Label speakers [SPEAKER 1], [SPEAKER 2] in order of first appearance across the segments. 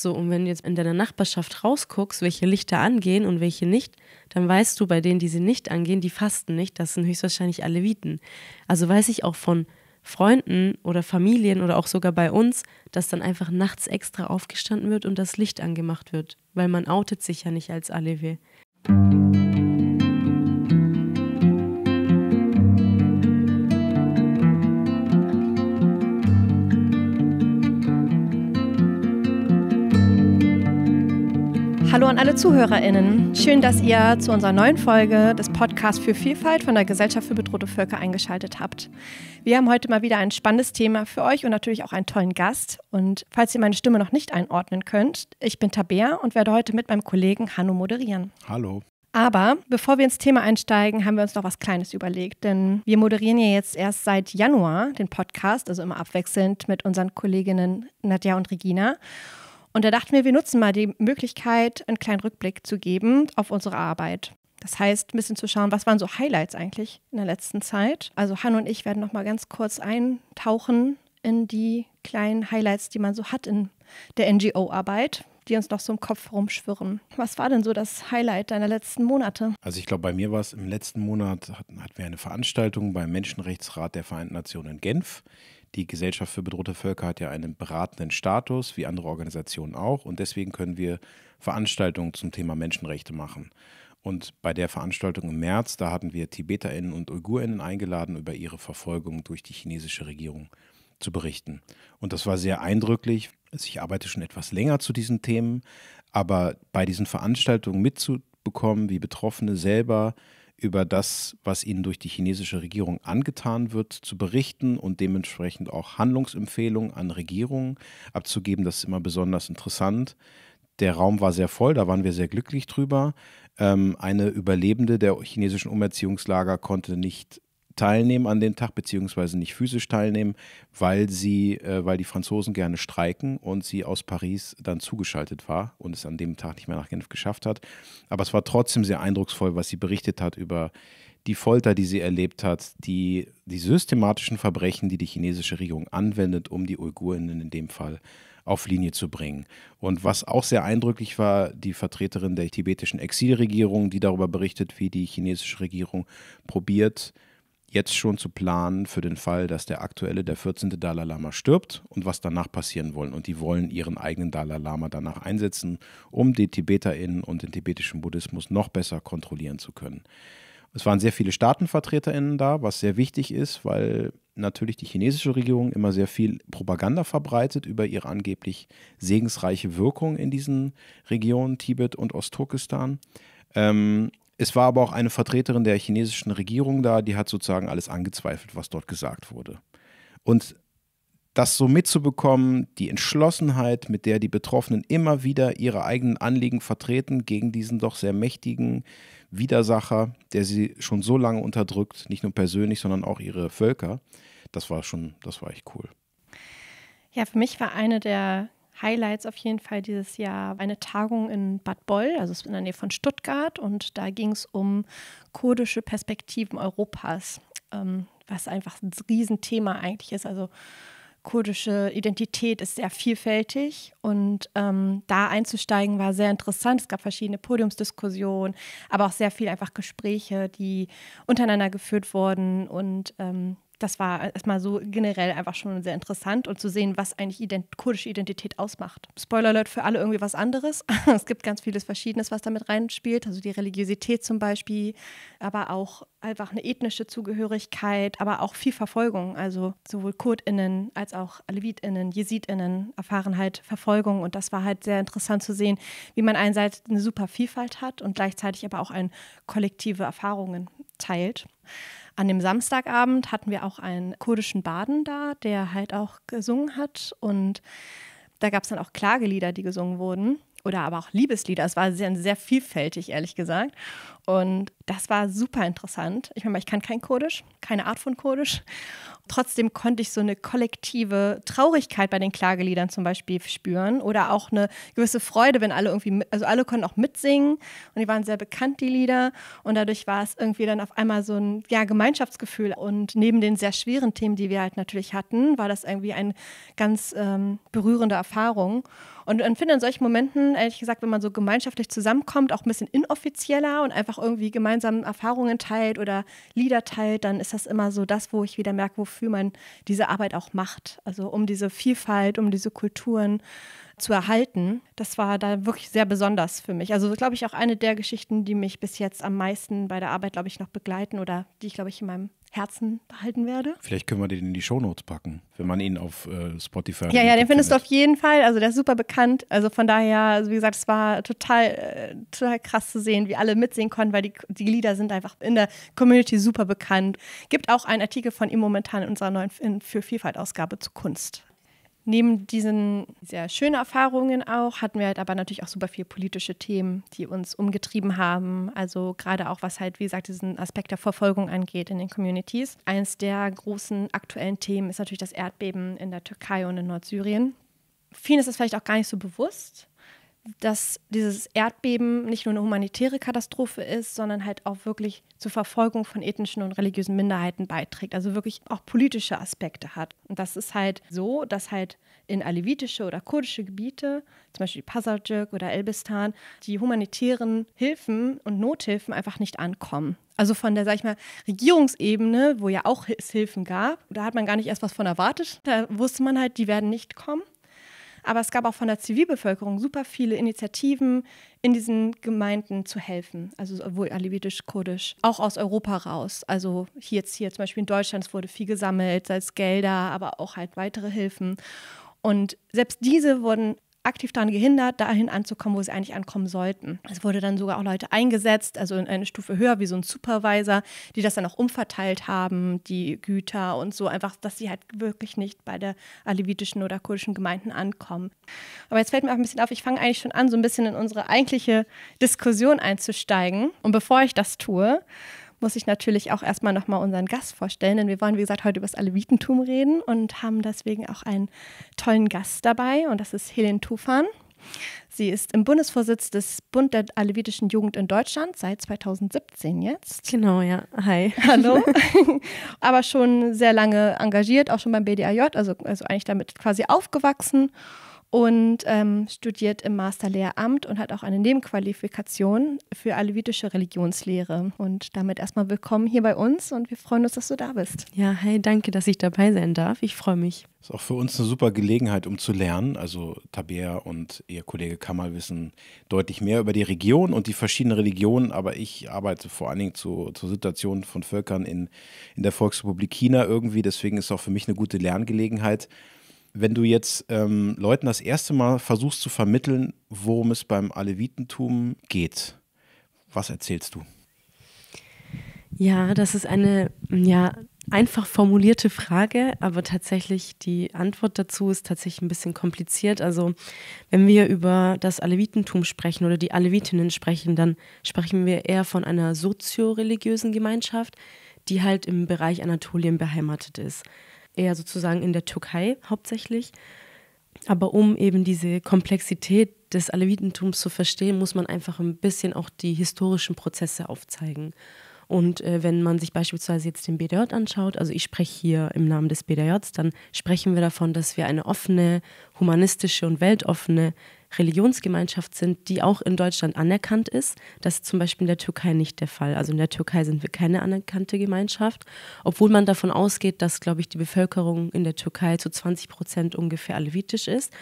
[SPEAKER 1] So, und wenn du jetzt in deiner Nachbarschaft rausguckst, welche Lichter angehen und welche nicht, dann weißt du, bei denen, die sie nicht angehen, die fasten nicht. Das sind höchstwahrscheinlich Aleviten. Also weiß ich auch von Freunden oder Familien oder auch sogar bei uns, dass dann einfach nachts extra aufgestanden wird und das Licht angemacht wird, weil man outet sich ja nicht als Alevi.
[SPEAKER 2] und alle ZuhörerInnen. Schön, dass ihr zu unserer neuen Folge des Podcasts für Vielfalt von der Gesellschaft für bedrohte Völker eingeschaltet habt. Wir haben heute mal wieder ein spannendes Thema für euch und natürlich auch einen tollen Gast. Und falls ihr meine Stimme noch nicht einordnen könnt, ich bin Tabea und werde heute mit meinem Kollegen Hanno moderieren. Hallo. Aber bevor wir ins Thema einsteigen, haben wir uns noch was Kleines überlegt, denn wir moderieren ja jetzt erst seit Januar den Podcast, also immer abwechselnd mit unseren Kolleginnen Nadja und Regina. Und da dachten wir, wir nutzen mal die Möglichkeit, einen kleinen Rückblick zu geben auf unsere Arbeit. Das heißt, ein bisschen zu schauen, was waren so Highlights eigentlich in der letzten Zeit. Also Han und ich werden noch mal ganz kurz eintauchen in die kleinen Highlights, die man so hat in der NGO-Arbeit, die uns noch so im Kopf rumschwirren. Was war denn so das Highlight deiner letzten Monate?
[SPEAKER 3] Also ich glaube, bei mir war es im letzten Monat, hatten, hatten wir eine Veranstaltung beim Menschenrechtsrat der Vereinten Nationen in Genf. Die Gesellschaft für bedrohte Völker hat ja einen beratenden Status, wie andere Organisationen auch. Und deswegen können wir Veranstaltungen zum Thema Menschenrechte machen. Und bei der Veranstaltung im März, da hatten wir TibeterInnen und UigurInnen eingeladen, über ihre Verfolgung durch die chinesische Regierung zu berichten. Und das war sehr eindrücklich. Ich arbeite schon etwas länger zu diesen Themen, aber bei diesen Veranstaltungen mitzubekommen, wie Betroffene selber über das, was ihnen durch die chinesische Regierung angetan wird, zu berichten und dementsprechend auch Handlungsempfehlungen an Regierungen abzugeben. Das ist immer besonders interessant. Der Raum war sehr voll, da waren wir sehr glücklich drüber. Ähm, eine Überlebende der chinesischen Umerziehungslager konnte nicht teilnehmen an dem Tag, beziehungsweise nicht physisch teilnehmen, weil sie, äh, weil die Franzosen gerne streiken und sie aus Paris dann zugeschaltet war und es an dem Tag nicht mehr nach Genf geschafft hat. Aber es war trotzdem sehr eindrucksvoll, was sie berichtet hat über die Folter, die sie erlebt hat, die, die systematischen Verbrechen, die die chinesische Regierung anwendet, um die Uigurinnen in dem Fall auf Linie zu bringen. Und was auch sehr eindrücklich war, die Vertreterin der tibetischen Exilregierung, die darüber berichtet, wie die chinesische Regierung probiert, jetzt schon zu planen für den Fall, dass der aktuelle, der 14. Dalai Lama stirbt und was danach passieren wollen. Und die wollen ihren eigenen Dalai Lama danach einsetzen, um die TibeterInnen und den tibetischen Buddhismus noch besser kontrollieren zu können. Es waren sehr viele StaatenvertreterInnen da, was sehr wichtig ist, weil natürlich die chinesische Regierung immer sehr viel Propaganda verbreitet über ihre angeblich segensreiche Wirkung in diesen Regionen Tibet und Ostturkestan. Ähm, es war aber auch eine Vertreterin der chinesischen Regierung da, die hat sozusagen alles angezweifelt, was dort gesagt wurde. Und das so mitzubekommen, die Entschlossenheit, mit der die Betroffenen immer wieder ihre eigenen Anliegen vertreten gegen diesen doch sehr mächtigen Widersacher, der sie schon so lange unterdrückt, nicht nur persönlich, sondern auch ihre Völker, das war schon, das war echt cool.
[SPEAKER 2] Ja, für mich war eine der Highlights auf jeden Fall dieses Jahr eine Tagung in Bad Boll, also in der Nähe von Stuttgart. Und da ging es um kurdische Perspektiven Europas, ähm, was einfach ein Riesenthema eigentlich ist. Also kurdische Identität ist sehr vielfältig und ähm, da einzusteigen war sehr interessant. Es gab verschiedene Podiumsdiskussionen, aber auch sehr viel einfach Gespräche, die untereinander geführt wurden und ähm, das war erstmal so generell einfach schon sehr interessant und zu sehen, was eigentlich ident kurdische Identität ausmacht. Spoiler Alert für alle irgendwie was anderes. es gibt ganz vieles Verschiedenes, was damit reinspielt, also die Religiosität zum Beispiel, aber auch einfach eine ethnische Zugehörigkeit, aber auch viel Verfolgung. Also sowohl KurdInnen als auch AlevitInnen, JesidInnen erfahren halt Verfolgung und das war halt sehr interessant zu sehen, wie man einerseits eine super Vielfalt hat und gleichzeitig aber auch ein kollektive Erfahrungen teilt. An dem Samstagabend hatten wir auch einen kurdischen Baden da, der halt auch gesungen hat. Und da gab es dann auch Klagelieder, die gesungen wurden. Oder aber auch Liebeslieder. Es war sehr, sehr vielfältig, ehrlich gesagt. Und das war super interessant. Ich meine, ich kann kein Kurdisch, keine Art von Kurdisch. Trotzdem konnte ich so eine kollektive Traurigkeit bei den Klageliedern zum Beispiel spüren oder auch eine gewisse Freude, wenn alle irgendwie, also alle konnten auch mitsingen und die waren sehr bekannt, die Lieder. Und dadurch war es irgendwie dann auf einmal so ein ja, Gemeinschaftsgefühl. Und neben den sehr schweren Themen, die wir halt natürlich hatten, war das irgendwie eine ganz ähm, berührende Erfahrung. Und ich finde in solchen Momenten, ehrlich gesagt, wenn man so gemeinschaftlich zusammenkommt, auch ein bisschen inoffizieller und einfach noch irgendwie gemeinsam Erfahrungen teilt oder Lieder teilt, dann ist das immer so das, wo ich wieder merke, wofür man diese Arbeit auch macht. Also um diese Vielfalt, um diese Kulturen zu erhalten, das war da wirklich sehr besonders für mich. Also, glaube ich, auch eine der Geschichten, die mich bis jetzt am meisten bei der Arbeit, glaube ich, noch begleiten oder die ich, glaube ich, in meinem Herzen behalten werde.
[SPEAKER 3] Vielleicht können wir den in die Shownotes packen, wenn man ihn auf äh, Spotify. Ja, ja, den findest findet. du
[SPEAKER 2] auf jeden Fall. Also der ist super bekannt. Also von daher, also wie gesagt, es war total, äh, total krass zu sehen, wie alle mitsehen konnten, weil die, die Lieder sind einfach in der Community super bekannt. Gibt auch einen Artikel von ihm momentan in unserer neuen in, für Vielfalt Ausgabe zu Kunst. Neben diesen sehr schönen Erfahrungen auch hatten wir halt aber natürlich auch super viele politische Themen, die uns umgetrieben haben. Also gerade auch was halt, wie gesagt, diesen Aspekt der Verfolgung angeht in den Communities. Eins der großen aktuellen Themen ist natürlich das Erdbeben in der Türkei und in Nordsyrien. Vielen ist das vielleicht auch gar nicht so bewusst, dass dieses Erdbeben nicht nur eine humanitäre Katastrophe ist, sondern halt auch wirklich zur Verfolgung von ethnischen und religiösen Minderheiten beiträgt, also wirklich auch politische Aspekte hat. Und das ist halt so, dass halt in alevitische oder kurdische Gebiete, zum Beispiel Pasajik oder Elbistan, die humanitären Hilfen und Nothilfen einfach nicht ankommen. Also von der, sag ich mal, Regierungsebene, wo ja auch es Hilfen gab, da hat man gar nicht erst was von erwartet. Da wusste man halt, die werden nicht kommen. Aber es gab auch von der Zivilbevölkerung super viele Initiativen, in diesen Gemeinden zu helfen. Also sowohl alevitisch, kurdisch, auch aus Europa raus. Also hier jetzt hier zum Beispiel in Deutschland wurde viel gesammelt, sei es Gelder, aber auch halt weitere Hilfen. Und selbst diese wurden aktiv daran gehindert, dahin anzukommen, wo sie eigentlich ankommen sollten. Es wurde dann sogar auch Leute eingesetzt, also in eine Stufe höher, wie so ein Supervisor, die das dann auch umverteilt haben, die Güter und so, einfach, dass sie halt wirklich nicht bei der alevitischen oder kurdischen Gemeinden ankommen. Aber jetzt fällt mir auch ein bisschen auf, ich fange eigentlich schon an, so ein bisschen in unsere eigentliche Diskussion einzusteigen. Und bevor ich das tue, muss ich natürlich auch erstmal nochmal unseren Gast vorstellen, denn wir wollen, wie gesagt, heute über das Alevitentum reden und haben deswegen auch einen tollen Gast dabei und das ist Helen Tufan. Sie ist im Bundesvorsitz des Bund der Alevitischen Jugend in Deutschland seit 2017 jetzt. Genau, ja. Hi. Hallo. Aber schon sehr lange engagiert, auch schon beim BDAJ, also, also eigentlich damit quasi aufgewachsen und ähm, studiert im Masterlehramt und hat auch eine Nebenqualifikation für alevitische Religionslehre. Und damit erstmal willkommen hier bei uns und wir freuen uns, dass du da bist.
[SPEAKER 1] Ja, hi, danke, dass ich dabei sein
[SPEAKER 2] darf. Ich freue mich.
[SPEAKER 3] Ist auch für uns eine super Gelegenheit, um zu lernen. Also Tabea und ihr Kollege Kammer wissen deutlich mehr über die Region und die verschiedenen Religionen, aber ich arbeite vor allen Dingen zu, zur Situation von Völkern in, in der Volksrepublik China irgendwie. Deswegen ist auch für mich eine gute Lerngelegenheit wenn du jetzt ähm, Leuten das erste Mal versuchst zu vermitteln, worum es beim Alevitentum geht, was erzählst du?
[SPEAKER 1] Ja, das ist eine ja, einfach formulierte Frage, aber tatsächlich die Antwort dazu ist tatsächlich ein bisschen kompliziert. Also wenn wir über das Alevitentum sprechen oder die Alevitinnen sprechen, dann sprechen wir eher von einer sozioreligiösen Gemeinschaft, die halt im Bereich Anatolien beheimatet ist eher sozusagen in der Türkei hauptsächlich. Aber um eben diese Komplexität des Alevitentums zu verstehen, muss man einfach ein bisschen auch die historischen Prozesse aufzeigen. Und äh, wenn man sich beispielsweise jetzt den BDJ anschaut, also ich spreche hier im Namen des BDJs, dann sprechen wir davon, dass wir eine offene, humanistische und weltoffene Religionsgemeinschaft sind, die auch in Deutschland anerkannt ist. Das ist zum Beispiel in der Türkei nicht der Fall. Also in der Türkei sind wir keine anerkannte Gemeinschaft, obwohl man davon ausgeht, dass, glaube ich, die Bevölkerung in der Türkei zu 20 Prozent ungefähr alevitisch ist.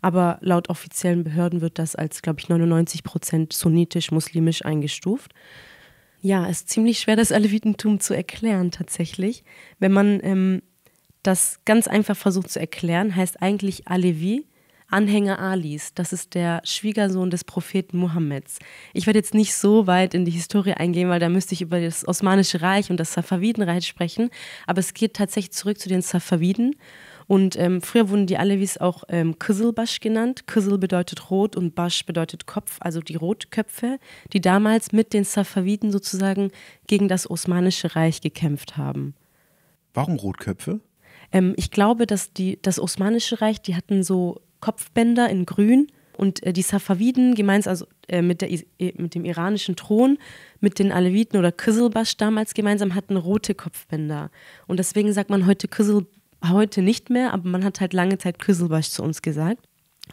[SPEAKER 1] Aber laut offiziellen Behörden wird das als, glaube ich, 99 Prozent sunnitisch-muslimisch eingestuft. Ja, es ist ziemlich schwer, das Alevitentum zu erklären tatsächlich. Wenn man ähm, das ganz einfach versucht zu erklären, heißt eigentlich Alevi Anhänger Alis, das ist der Schwiegersohn des Propheten Mohammeds. Ich werde jetzt nicht so weit in die Historie eingehen, weil da müsste ich über das Osmanische Reich und das Safavidenreich sprechen, aber es geht tatsächlich zurück zu den Safaviden. Und ähm, früher wurden die Alevis auch ähm, Kızılbaş genannt. Kızıl bedeutet rot und Basch bedeutet Kopf, also die Rotköpfe, die damals mit den Safaviden sozusagen gegen das Osmanische Reich gekämpft haben.
[SPEAKER 3] Warum Rotköpfe?
[SPEAKER 1] Ähm, ich glaube, dass die, das Osmanische Reich, die hatten so Kopfbänder in Grün und äh, die Safaviden gemeinsam also, äh, mit, der, äh, mit dem iranischen Thron, mit den Aleviten oder Kizilbash damals gemeinsam hatten rote Kopfbänder. Und deswegen sagt man heute Kizil, heute nicht mehr, aber man hat halt lange Zeit Kizilbash zu uns gesagt.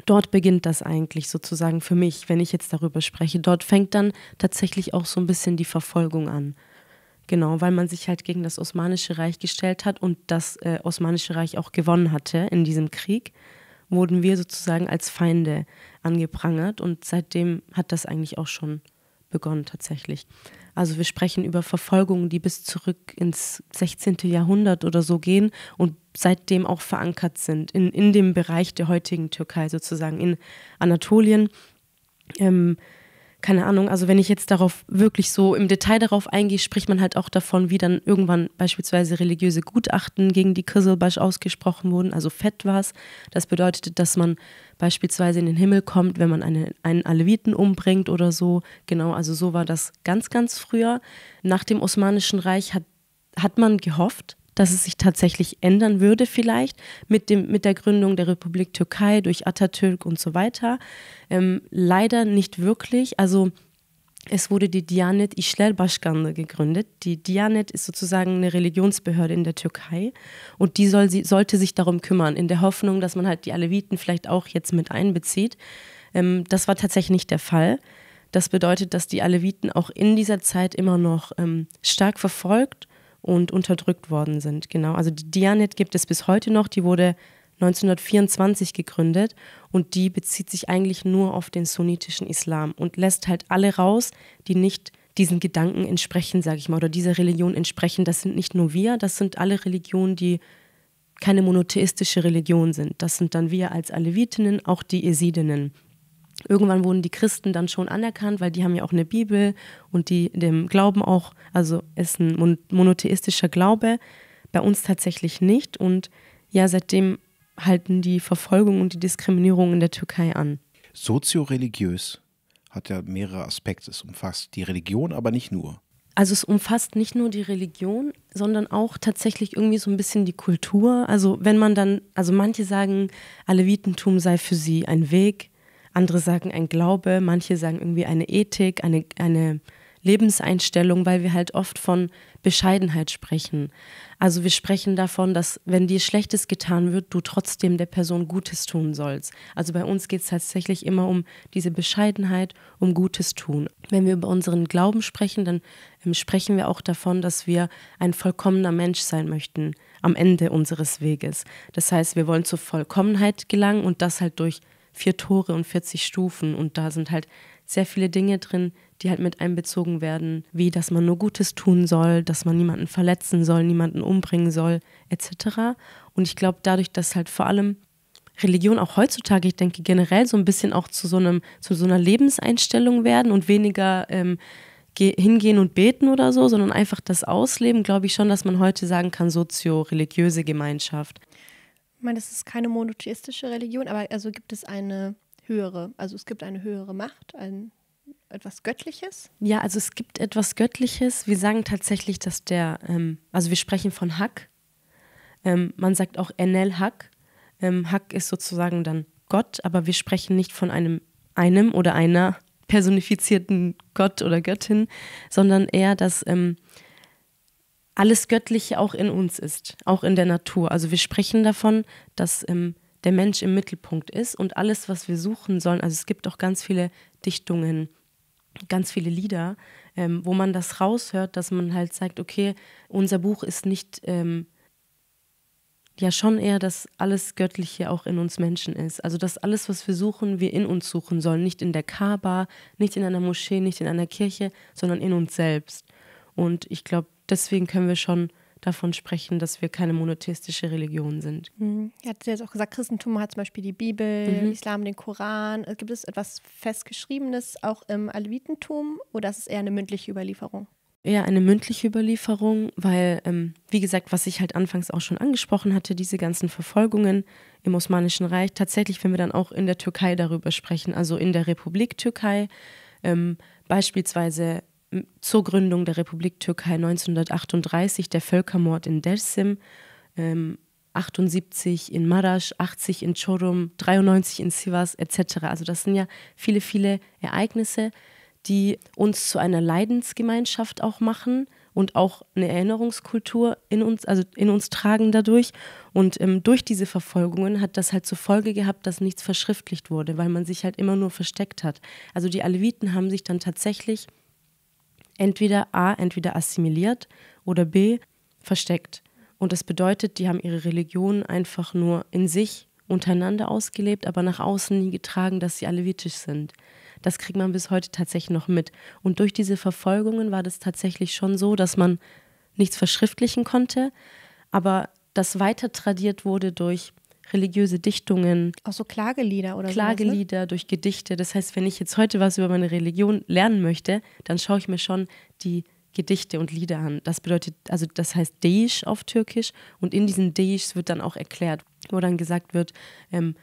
[SPEAKER 1] Dort beginnt das eigentlich sozusagen für mich, wenn ich jetzt darüber spreche. Dort fängt dann tatsächlich auch so ein bisschen die Verfolgung an. Genau, weil man sich halt gegen das Osmanische Reich gestellt hat und das äh, Osmanische Reich auch gewonnen hatte in diesem Krieg wurden wir sozusagen als Feinde angeprangert und seitdem hat das eigentlich auch schon begonnen tatsächlich. Also wir sprechen über Verfolgungen, die bis zurück ins 16. Jahrhundert oder so gehen und seitdem auch verankert sind in, in dem Bereich der heutigen Türkei sozusagen in Anatolien. Ähm, keine Ahnung, also wenn ich jetzt darauf wirklich so im Detail darauf eingehe, spricht man halt auch davon, wie dann irgendwann beispielsweise religiöse Gutachten gegen die Kirselbasch ausgesprochen wurden, also fett war es. Das bedeutet, dass man beispielsweise in den Himmel kommt, wenn man eine, einen Aleviten umbringt oder so. Genau, also so war das ganz, ganz früher. Nach dem Osmanischen Reich hat, hat man gehofft, dass es sich tatsächlich ändern würde vielleicht mit, dem, mit der Gründung der Republik Türkei durch Atatürk und so weiter. Ähm, leider nicht wirklich. Also es wurde die Diyanet İşler Başkanlığı gegründet. Die Diyanet ist sozusagen eine Religionsbehörde in der Türkei und die soll, sie, sollte sich darum kümmern, in der Hoffnung, dass man halt die Aleviten vielleicht auch jetzt mit einbezieht. Ähm, das war tatsächlich nicht der Fall. Das bedeutet, dass die Aleviten auch in dieser Zeit immer noch ähm, stark verfolgt und unterdrückt worden sind. Genau. Also die Dianet gibt es bis heute noch, die wurde 1924 gegründet und die bezieht sich eigentlich nur auf den sunnitischen Islam und lässt halt alle raus, die nicht diesen Gedanken entsprechen, sage ich mal, oder dieser Religion entsprechen. Das sind nicht nur wir, das sind alle Religionen, die keine monotheistische Religion sind. Das sind dann wir als Alevitinnen, auch die Esidinnen. Irgendwann wurden die Christen dann schon anerkannt, weil die haben ja auch eine Bibel und die dem Glauben auch, also ist ein monotheistischer Glaube, bei uns tatsächlich nicht. Und ja, seitdem halten die Verfolgung und die Diskriminierung in der Türkei an.
[SPEAKER 3] sozio hat ja mehrere Aspekte. Es umfasst die Religion, aber nicht nur.
[SPEAKER 1] Also es umfasst nicht nur die Religion, sondern auch tatsächlich irgendwie so ein bisschen die Kultur. Also wenn man dann, also manche sagen, Alevitentum sei für sie ein Weg, andere sagen ein Glaube, manche sagen irgendwie eine Ethik, eine, eine Lebenseinstellung, weil wir halt oft von Bescheidenheit sprechen. Also wir sprechen davon, dass wenn dir Schlechtes getan wird, du trotzdem der Person Gutes tun sollst. Also bei uns geht es tatsächlich immer um diese Bescheidenheit, um Gutes tun. Wenn wir über unseren Glauben sprechen, dann ähm, sprechen wir auch davon, dass wir ein vollkommener Mensch sein möchten am Ende unseres Weges. Das heißt, wir wollen zur Vollkommenheit gelangen und das halt durch vier Tore und 40 Stufen und da sind halt sehr viele Dinge drin, die halt mit einbezogen werden, wie dass man nur Gutes tun soll, dass man niemanden verletzen soll, niemanden umbringen soll, etc. Und ich glaube, dadurch, dass halt vor allem Religion auch heutzutage, ich denke generell so ein bisschen auch zu so einem zu so einer Lebenseinstellung werden und weniger ähm, hingehen und beten oder so, sondern einfach das Ausleben, glaube ich schon, dass man heute sagen kann, sozio-religiöse Gemeinschaft.
[SPEAKER 2] Ich meine, das ist keine monotheistische Religion, aber also gibt es eine höhere, also es gibt eine höhere Macht, ein etwas Göttliches?
[SPEAKER 1] Ja, also es gibt etwas Göttliches. Wir sagen tatsächlich, dass der, ähm, also wir sprechen von Hack. Ähm, man sagt auch Enel Hack. Ähm, Hack ist sozusagen dann Gott, aber wir sprechen nicht von einem, einem oder einer personifizierten Gott oder Göttin, sondern eher, dass ähm, alles Göttliche auch in uns ist, auch in der Natur. Also wir sprechen davon, dass ähm, der Mensch im Mittelpunkt ist und alles, was wir suchen sollen, also es gibt auch ganz viele Dichtungen, ganz viele Lieder, ähm, wo man das raushört, dass man halt sagt, okay, unser Buch ist nicht, ähm, ja schon eher, dass alles Göttliche auch in uns Menschen ist. Also dass alles, was wir suchen, wir in uns suchen sollen, nicht in der Kaaba, nicht in einer Moschee, nicht in einer Kirche, sondern in uns selbst. Und ich glaube, deswegen können wir schon davon sprechen, dass wir keine monotheistische Religion sind.
[SPEAKER 2] Mhm. Er hat jetzt auch gesagt, Christentum hat zum Beispiel die Bibel, mhm. Islam den Koran. Also gibt es etwas festgeschriebenes auch im Alevitentum oder ist es eher eine mündliche Überlieferung?
[SPEAKER 1] Eher eine mündliche Überlieferung, weil, ähm, wie gesagt, was ich halt anfangs auch schon angesprochen hatte, diese ganzen Verfolgungen im Osmanischen Reich, tatsächlich, wenn wir dann auch in der Türkei darüber sprechen, also in der Republik Türkei, ähm, beispielsweise zur Gründung der Republik Türkei 1938 der Völkermord in Dersim, ähm, 78 in Maras, 80 in Çorum, 93 in Sivas etc. Also das sind ja viele, viele Ereignisse, die uns zu einer Leidensgemeinschaft auch machen und auch eine Erinnerungskultur in uns, also in uns tragen dadurch. Und ähm, durch diese Verfolgungen hat das halt zur Folge gehabt, dass nichts verschriftlicht wurde, weil man sich halt immer nur versteckt hat. Also die Aleviten haben sich dann tatsächlich entweder A, entweder assimiliert oder B, versteckt. Und das bedeutet, die haben ihre Religion einfach nur in sich untereinander ausgelebt, aber nach außen nie getragen, dass sie alevitisch sind. Das kriegt man bis heute tatsächlich noch mit. Und durch diese Verfolgungen war das tatsächlich schon so, dass man nichts verschriftlichen konnte, aber das weiter tradiert wurde durch religiöse Dichtungen.
[SPEAKER 2] Auch so Klagelieder oder so. Klagelieder
[SPEAKER 1] ne? durch Gedichte. Das heißt, wenn ich jetzt heute was über meine Religion lernen möchte, dann schaue ich mir schon die Gedichte und Lieder an. Das bedeutet, also das heißt Deish auf Türkisch und in diesen Deishs wird dann auch erklärt, wo dann gesagt wird, ähm,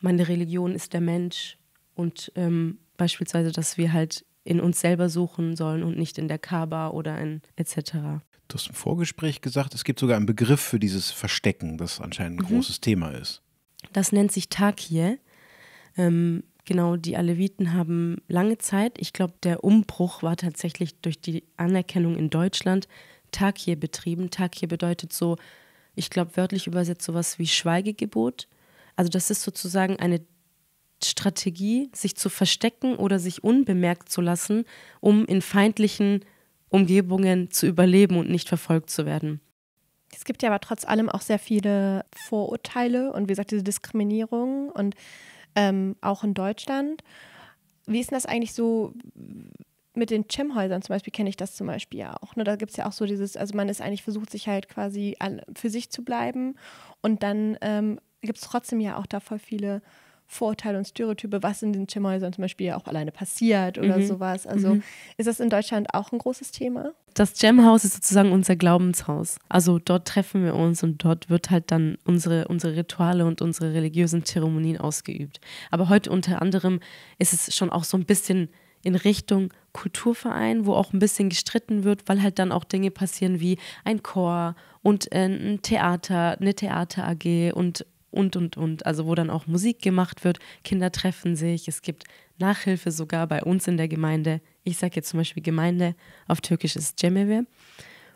[SPEAKER 1] meine Religion ist der Mensch und ähm, beispielsweise, dass wir halt in uns selber suchen sollen und nicht in der Kaaba oder in etc.
[SPEAKER 3] Du hast im Vorgespräch gesagt, es gibt sogar einen Begriff für dieses Verstecken, das anscheinend ein mhm. großes Thema ist.
[SPEAKER 1] Das nennt sich Takie. Ähm, genau, die Aleviten haben lange Zeit, ich glaube, der Umbruch war tatsächlich durch die Anerkennung in Deutschland Takie betrieben. Takie bedeutet so, ich glaube, wörtlich übersetzt sowas wie Schweigegebot. Also das ist sozusagen eine Strategie, sich zu verstecken oder sich unbemerkt zu lassen, um in feindlichen Umgebungen zu überleben und nicht verfolgt zu werden.
[SPEAKER 2] Es gibt ja aber trotz allem auch sehr viele Vorurteile und wie gesagt, diese Diskriminierung und ähm, auch in Deutschland. Wie ist denn das eigentlich so mit den Chimhäusern zum Beispiel? Kenne ich das zum Beispiel ja auch. Ne? Da gibt es ja auch so dieses, also man ist eigentlich versucht, sich halt quasi für sich zu bleiben und dann ähm, gibt es trotzdem ja auch da voll viele Vorurteile und Stereotype, was in den Chemhäusern zum Beispiel auch alleine passiert oder mhm. sowas. Also mhm. ist das in Deutschland auch ein großes Thema?
[SPEAKER 1] Das Jamhaus ist sozusagen unser Glaubenshaus. Also dort treffen wir uns und dort wird halt dann unsere, unsere Rituale und unsere religiösen Zeremonien ausgeübt. Aber heute unter anderem ist es schon auch so ein bisschen in Richtung Kulturverein, wo auch ein bisschen gestritten wird, weil halt dann auch Dinge passieren wie ein Chor und äh, ein Theater, eine Theater AG und und, und, und. Also wo dann auch Musik gemacht wird, Kinder treffen sich, es gibt Nachhilfe sogar bei uns in der Gemeinde. Ich sage jetzt zum Beispiel Gemeinde, auf Türkisch ist Cemevi.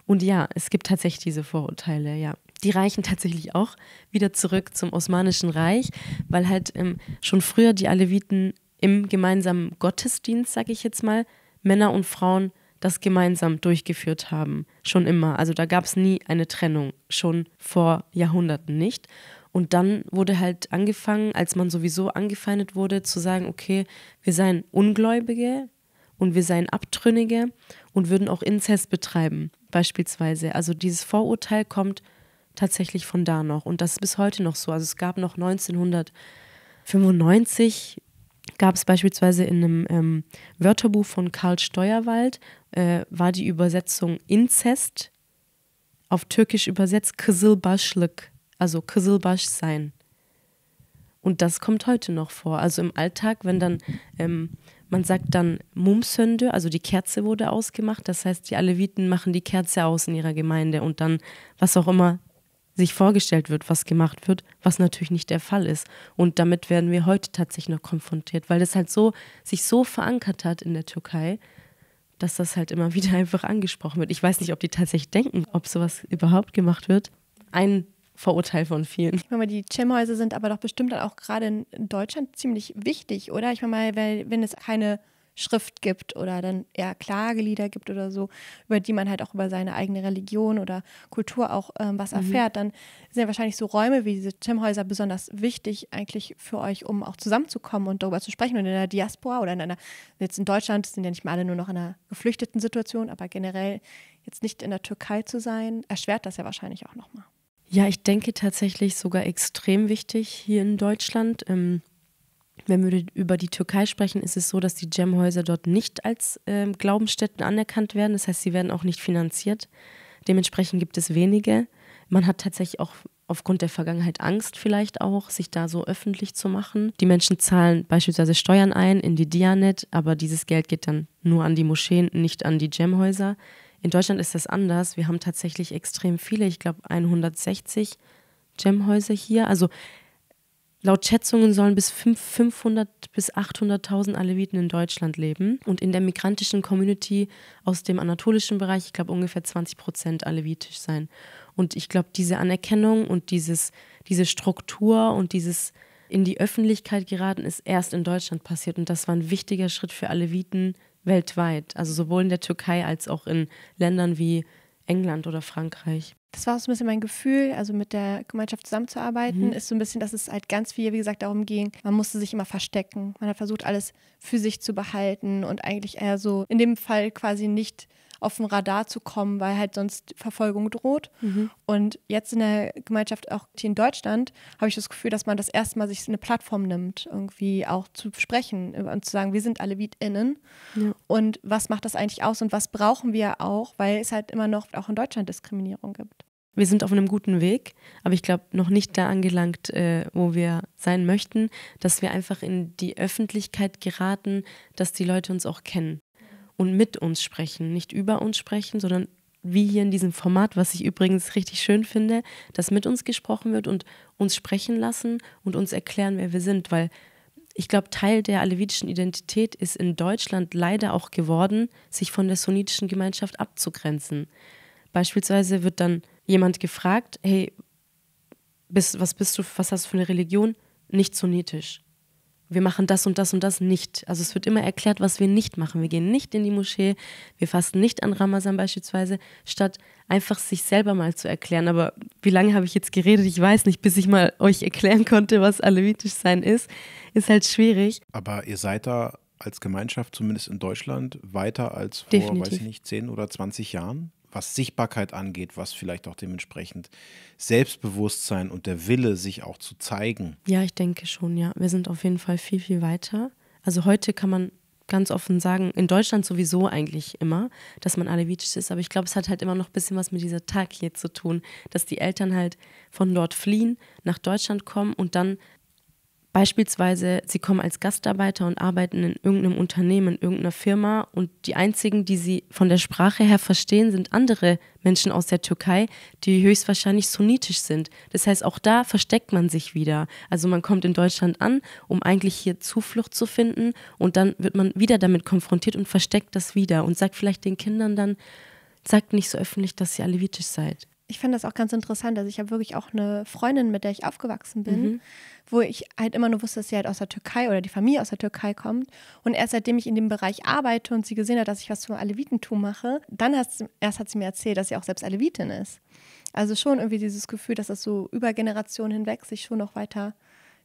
[SPEAKER 1] Und ja, es gibt tatsächlich diese Vorurteile, ja. Die reichen tatsächlich auch wieder zurück zum Osmanischen Reich, weil halt ähm, schon früher die Aleviten im gemeinsamen Gottesdienst, sage ich jetzt mal, Männer und Frauen das gemeinsam durchgeführt haben. Schon immer. Also da gab es nie eine Trennung, schon vor Jahrhunderten nicht. Und dann wurde halt angefangen, als man sowieso angefeindet wurde, zu sagen, okay, wir seien Ungläubige und wir seien Abtrünnige und würden auch Inzest betreiben, beispielsweise. Also dieses Vorurteil kommt tatsächlich von da noch und das ist bis heute noch so. Also es gab noch 1995 gab es beispielsweise in einem ähm, Wörterbuch von Karl Steuerwald, äh, war die Übersetzung Inzest auf Türkisch übersetzt Kızılbaşlık also Kızılbaş sein. Und das kommt heute noch vor. Also im Alltag, wenn dann, ähm, man sagt dann Mumsönde, also die Kerze wurde ausgemacht. Das heißt, die Aleviten machen die Kerze aus in ihrer Gemeinde und dann, was auch immer sich vorgestellt wird, was gemacht wird, was natürlich nicht der Fall ist. Und damit werden wir heute tatsächlich noch konfrontiert, weil das halt so, sich so verankert hat in der Türkei, dass das halt immer wieder einfach angesprochen wird. Ich weiß nicht, ob die tatsächlich denken, ob sowas überhaupt gemacht wird. Ein Vorurteil von vielen. Ich
[SPEAKER 2] meine die Chemhäuser sind aber doch bestimmt dann auch gerade in Deutschland ziemlich wichtig, oder? Ich meine mal, weil, wenn es keine Schrift gibt oder dann eher Klagelieder gibt oder so, über die man halt auch über seine eigene Religion oder Kultur auch ähm, was mhm. erfährt, mhm. dann sind ja wahrscheinlich so Räume wie diese Chemhäuser besonders wichtig eigentlich für euch, um auch zusammenzukommen und darüber zu sprechen. Und in der Diaspora oder in einer, jetzt in Deutschland sind ja nicht mal alle nur noch in einer geflüchteten Situation, aber generell jetzt nicht in der Türkei zu sein, erschwert das ja wahrscheinlich auch nochmal.
[SPEAKER 1] Ja, ich denke tatsächlich sogar extrem wichtig hier in Deutschland. Ähm, wenn wir über die Türkei sprechen, ist es so, dass die Gemhäuser dort nicht als ähm, Glaubensstätten anerkannt werden. Das heißt, sie werden auch nicht finanziert. Dementsprechend gibt es wenige. Man hat tatsächlich auch aufgrund der Vergangenheit Angst vielleicht auch, sich da so öffentlich zu machen. Die Menschen zahlen beispielsweise Steuern ein in die Dianet, aber dieses Geld geht dann nur an die Moscheen, nicht an die Gemhäuser. In Deutschland ist das anders. Wir haben tatsächlich extrem viele, ich glaube 160 Gemhäuser hier. Also laut Schätzungen sollen bis 500 bis 800.000 Aleviten in Deutschland leben und in der migrantischen Community aus dem anatolischen Bereich, ich glaube ungefähr 20 Prozent alevitisch sein. Und ich glaube, diese Anerkennung und dieses, diese Struktur und dieses in die Öffentlichkeit geraten ist erst in Deutschland passiert und das war ein wichtiger Schritt für Aleviten, weltweit, also sowohl in der Türkei als auch in Ländern wie England oder Frankreich.
[SPEAKER 2] Das war auch so ein bisschen mein Gefühl, also mit der Gemeinschaft zusammenzuarbeiten, mhm. ist so ein bisschen, dass es halt ganz viel, wie gesagt, darum ging, man musste sich immer verstecken. Man hat versucht, alles für sich zu behalten und eigentlich eher so in dem Fall quasi nicht auf dem Radar zu kommen, weil halt sonst Verfolgung droht. Mhm. Und jetzt in der Gemeinschaft, auch hier in Deutschland, habe ich das Gefühl, dass man das erste Mal sich eine Plattform nimmt, irgendwie auch zu sprechen und zu sagen, wir sind alle WiedInnen. Ja. Und was macht das eigentlich aus und was brauchen wir auch, weil es halt immer noch auch in Deutschland Diskriminierung gibt.
[SPEAKER 1] Wir sind auf einem guten Weg, aber ich glaube noch nicht da angelangt, äh, wo wir sein möchten, dass wir einfach in die Öffentlichkeit geraten, dass die Leute uns auch kennen und mit uns sprechen, nicht über uns sprechen, sondern wie hier in diesem Format, was ich übrigens richtig schön finde, dass mit uns gesprochen wird und uns sprechen lassen und uns erklären, wer wir sind, weil ich glaube, Teil der alevitischen Identität ist in Deutschland leider auch geworden, sich von der sunnitischen Gemeinschaft abzugrenzen. Beispielsweise wird dann jemand gefragt, hey, bist, was bist du, was hast du für eine Religion? Nicht sunnitisch wir machen das und das und das nicht. Also es wird immer erklärt, was wir nicht machen. Wir gehen nicht in die Moschee, wir fasten nicht an Ramazan beispielsweise, statt einfach sich selber mal zu erklären. Aber wie lange habe ich jetzt geredet? Ich weiß nicht, bis ich mal euch erklären konnte, was alevitisch sein ist. Ist halt schwierig.
[SPEAKER 3] Aber ihr seid da als Gemeinschaft, zumindest in Deutschland, weiter als vor, Definitiv. weiß ich nicht, 10 oder 20 Jahren? was Sichtbarkeit angeht, was vielleicht auch dementsprechend Selbstbewusstsein und der Wille, sich auch zu zeigen.
[SPEAKER 1] Ja, ich denke schon, ja. Wir sind auf jeden Fall viel, viel weiter. Also heute kann man ganz offen sagen, in Deutschland sowieso eigentlich immer, dass man alevitisch ist, aber ich glaube, es hat halt immer noch ein bisschen was mit dieser Tag hier zu tun, dass die Eltern halt von dort fliehen, nach Deutschland kommen und dann Beispielsweise, sie kommen als Gastarbeiter und arbeiten in irgendeinem Unternehmen, in irgendeiner Firma und die einzigen, die sie von der Sprache her verstehen, sind andere Menschen aus der Türkei, die höchstwahrscheinlich sunnitisch sind. Das heißt, auch da versteckt man sich wieder. Also man kommt in Deutschland an, um eigentlich hier Zuflucht zu finden und dann wird man wieder damit konfrontiert und versteckt das wieder und sagt vielleicht den Kindern dann, sagt nicht so öffentlich, dass ihr alevitisch seid
[SPEAKER 2] ich fand das auch ganz interessant. Also ich habe wirklich auch eine Freundin, mit der ich aufgewachsen bin, mhm. wo ich halt immer nur wusste, dass sie halt aus der Türkei oder die Familie aus der Türkei kommt. Und erst seitdem ich in dem Bereich arbeite und sie gesehen hat, dass ich was zum Alevitentum mache, dann hat sie, erst hat sie mir erzählt, dass sie auch selbst Alevitin ist. Also schon irgendwie dieses Gefühl, dass das so über Generationen hinweg sich schon noch weiter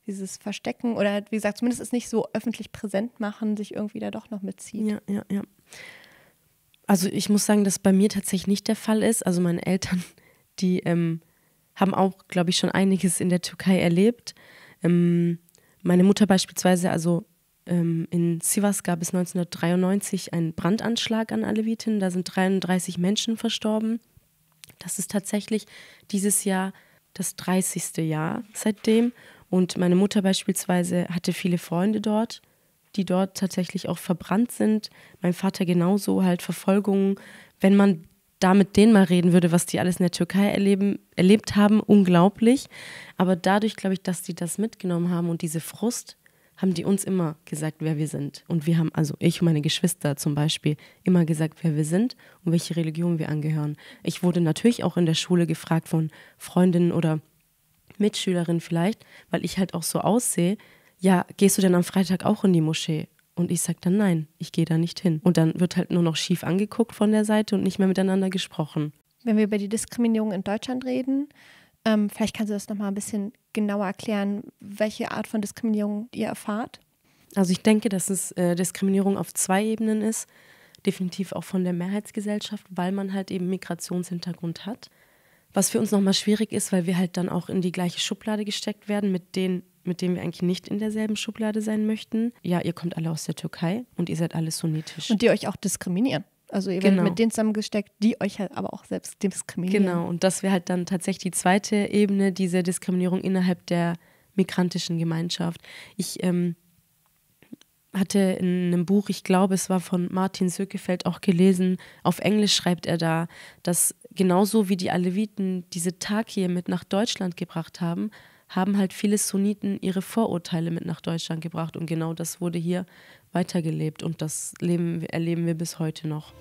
[SPEAKER 2] dieses Verstecken oder halt, wie gesagt, zumindest es nicht so öffentlich präsent machen, sich irgendwie da doch noch mitziehen. Ja,
[SPEAKER 1] ja, ja. Also ich muss sagen, dass bei mir tatsächlich nicht der Fall ist. Also meine Eltern die ähm, haben auch, glaube ich, schon einiges in der Türkei erlebt. Ähm, meine Mutter beispielsweise, also ähm, in Sivas gab es 1993 einen Brandanschlag an Aleviten, da sind 33 Menschen verstorben. Das ist tatsächlich dieses Jahr das 30. Jahr seitdem. Und meine Mutter beispielsweise hatte viele Freunde dort, die dort tatsächlich auch verbrannt sind. Mein Vater genauso, halt Verfolgungen. Wenn man da mit denen mal reden würde, was die alles in der Türkei erleben, erlebt haben, unglaublich. Aber dadurch glaube ich, dass die das mitgenommen haben und diese Frust, haben die uns immer gesagt, wer wir sind. Und wir haben, also ich und meine Geschwister zum Beispiel, immer gesagt, wer wir sind und welche Religion wir angehören. Ich wurde natürlich auch in der Schule gefragt von Freundinnen oder Mitschülerinnen vielleicht, weil ich halt auch so aussehe, ja, gehst du denn am Freitag auch in die Moschee? Und ich sage dann nein, ich gehe da nicht hin. Und dann wird halt nur noch schief angeguckt von der Seite und nicht mehr miteinander gesprochen.
[SPEAKER 2] Wenn wir über die Diskriminierung in Deutschland reden, ähm, vielleicht kannst du das nochmal ein bisschen genauer erklären, welche Art von Diskriminierung ihr erfahrt.
[SPEAKER 1] Also ich denke, dass es äh, Diskriminierung auf zwei Ebenen ist, definitiv auch von der Mehrheitsgesellschaft, weil man halt eben Migrationshintergrund hat. Was für uns nochmal schwierig ist, weil wir halt dann auch in die gleiche Schublade gesteckt werden mit den mit dem wir eigentlich nicht in derselben Schublade sein möchten. Ja, ihr kommt alle aus der Türkei und ihr seid alle sunnitisch. Und die euch auch diskriminieren. Also ihr werdet genau. mit denen zusammengesteckt, die euch halt aber auch selbst diskriminieren. Genau, und das wäre halt dann tatsächlich die zweite Ebene, dieser Diskriminierung innerhalb der migrantischen Gemeinschaft. Ich ähm, hatte in einem Buch, ich glaube, es war von Martin Sökefeld auch gelesen, auf Englisch schreibt er da, dass genauso wie die Aleviten diese Tag hier mit nach Deutschland gebracht haben, haben halt viele Sunniten ihre Vorurteile mit nach Deutschland gebracht und genau das wurde hier weitergelebt und das leben, erleben wir bis heute noch.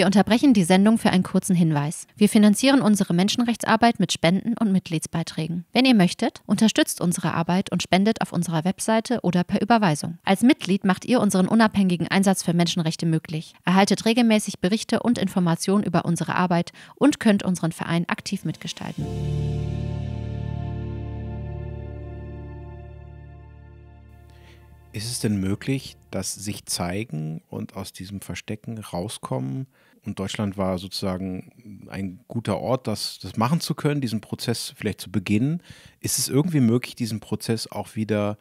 [SPEAKER 2] Wir unterbrechen die Sendung für einen kurzen Hinweis. Wir finanzieren unsere Menschenrechtsarbeit mit Spenden und Mitgliedsbeiträgen. Wenn ihr möchtet, unterstützt unsere Arbeit und spendet auf unserer Webseite oder per Überweisung. Als Mitglied macht ihr unseren unabhängigen Einsatz für Menschenrechte möglich, erhaltet regelmäßig Berichte und Informationen über unsere Arbeit und könnt unseren Verein aktiv mitgestalten.
[SPEAKER 3] Ist es denn möglich, dass sich zeigen und aus diesem Verstecken rauskommen? Und Deutschland war sozusagen ein guter Ort, das, das machen zu können, diesen Prozess vielleicht zu beginnen. Ist es irgendwie möglich, diesen Prozess auch wieder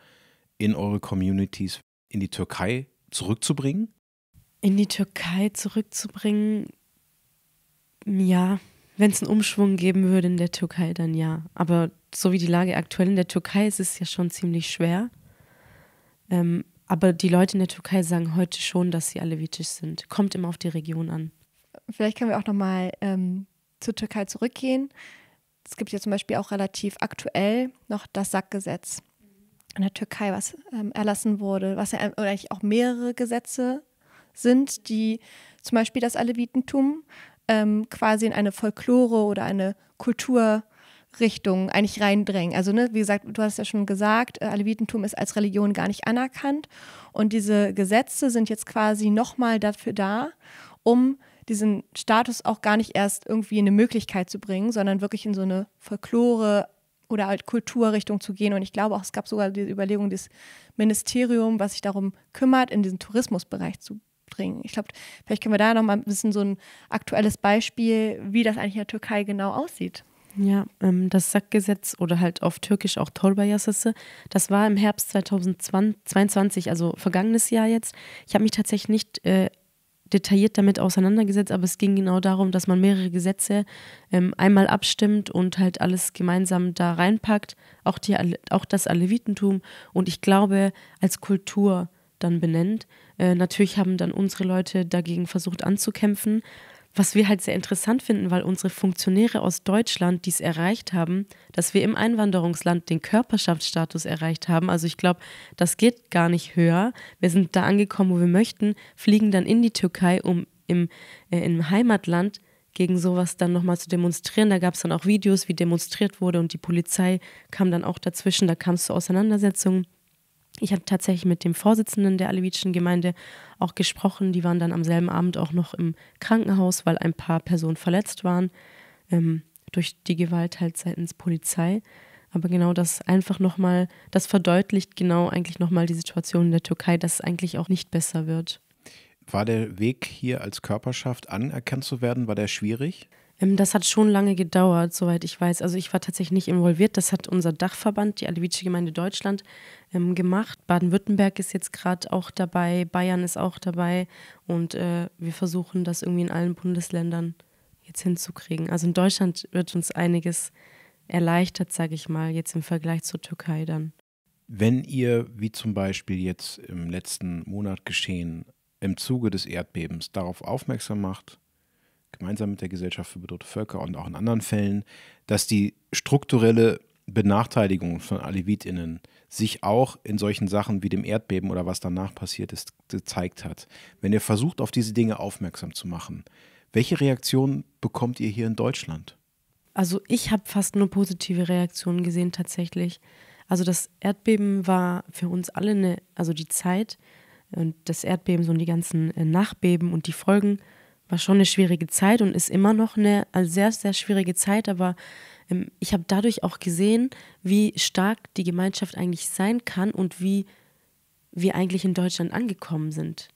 [SPEAKER 3] in eure Communities in die Türkei zurückzubringen?
[SPEAKER 1] In die Türkei zurückzubringen, ja. Wenn es einen Umschwung geben würde in der Türkei, dann ja. Aber so wie die Lage aktuell in der Türkei ist, ist es ja schon ziemlich schwer. Ähm, aber die Leute in der Türkei sagen heute schon, dass sie Alevitisch sind. Kommt immer auf die Region an.
[SPEAKER 2] Vielleicht können wir auch nochmal ähm, zur Türkei zurückgehen. Es gibt ja zum Beispiel auch relativ aktuell noch das Sackgesetz in der Türkei, was ähm, erlassen wurde, was ja eigentlich auch mehrere Gesetze sind, die zum Beispiel das Alevitentum ähm, quasi in eine Folklore oder eine Kultur Richtung eigentlich reindrängen. Also, ne, wie gesagt, du hast ja schon gesagt, äh, Alevitentum ist als Religion gar nicht anerkannt. Und diese Gesetze sind jetzt quasi nochmal dafür da, um diesen Status auch gar nicht erst irgendwie in eine Möglichkeit zu bringen, sondern wirklich in so eine Folklore oder halt Kulturrichtung zu gehen. Und ich glaube auch, es gab sogar die Überlegung, das Ministerium, was sich darum kümmert, in diesen Tourismusbereich zu bringen. Ich glaube, vielleicht können wir da nochmal ein bisschen so ein aktuelles Beispiel, wie das eigentlich in der Türkei genau aussieht.
[SPEAKER 1] Ja, ähm, das Sackgesetz oder halt auf Türkisch auch Torbayasası, das war im Herbst 2022, also vergangenes Jahr jetzt. Ich habe mich tatsächlich nicht äh, detailliert damit auseinandergesetzt, aber es ging genau darum, dass man mehrere Gesetze ähm, einmal abstimmt und halt alles gemeinsam da reinpackt, auch, die, auch das Alevitentum und ich glaube als Kultur dann benennt. Äh, natürlich haben dann unsere Leute dagegen versucht anzukämpfen, was wir halt sehr interessant finden, weil unsere Funktionäre aus Deutschland dies erreicht haben, dass wir im Einwanderungsland den Körperschaftsstatus erreicht haben. Also ich glaube, das geht gar nicht höher. Wir sind da angekommen, wo wir möchten, fliegen dann in die Türkei, um im, äh, im Heimatland gegen sowas dann nochmal zu demonstrieren. Da gab es dann auch Videos, wie demonstriert wurde und die Polizei kam dann auch dazwischen. Da kam es zu Auseinandersetzungen. Ich habe tatsächlich mit dem Vorsitzenden der alevitischen Gemeinde auch gesprochen. Die waren dann am selben Abend auch noch im Krankenhaus, weil ein paar Personen verletzt waren ähm, durch die Gewalt halt seitens Polizei. Aber genau das einfach nochmal, das verdeutlicht genau eigentlich nochmal die Situation in der Türkei, dass es eigentlich auch nicht besser wird.
[SPEAKER 3] War der Weg hier als Körperschaft anerkannt zu werden, war der schwierig?
[SPEAKER 1] Ähm, das hat schon lange gedauert, soweit ich weiß. Also ich war tatsächlich nicht involviert. Das hat unser Dachverband, die Alevitische Gemeinde Deutschland, ähm, gemacht. Baden-Württemberg ist jetzt gerade auch dabei, Bayern ist auch dabei und äh, wir versuchen das irgendwie in allen Bundesländern jetzt hinzukriegen. Also in Deutschland wird uns einiges erleichtert, sage ich mal, jetzt im Vergleich zur Türkei dann.
[SPEAKER 3] Wenn ihr, wie zum Beispiel jetzt im letzten Monat geschehen, im Zuge des Erdbebens darauf aufmerksam macht, gemeinsam mit der Gesellschaft für bedrohte Völker und auch in anderen Fällen, dass die strukturelle Benachteiligung von AlevitInnen sich auch in solchen Sachen wie dem Erdbeben oder was danach passiert ist, gezeigt hat. Wenn ihr versucht, auf diese Dinge aufmerksam zu machen, welche Reaktionen bekommt ihr hier in Deutschland?
[SPEAKER 1] Also ich habe fast nur positive Reaktionen gesehen tatsächlich. Also das Erdbeben war für uns alle eine, also die Zeit und das Erdbeben so und die ganzen äh, Nachbeben und die Folgen war schon eine schwierige Zeit und ist immer noch eine also sehr, sehr schwierige Zeit, aber ähm, ich habe dadurch auch gesehen, wie stark die Gemeinschaft eigentlich sein kann und wie wir eigentlich in Deutschland angekommen sind,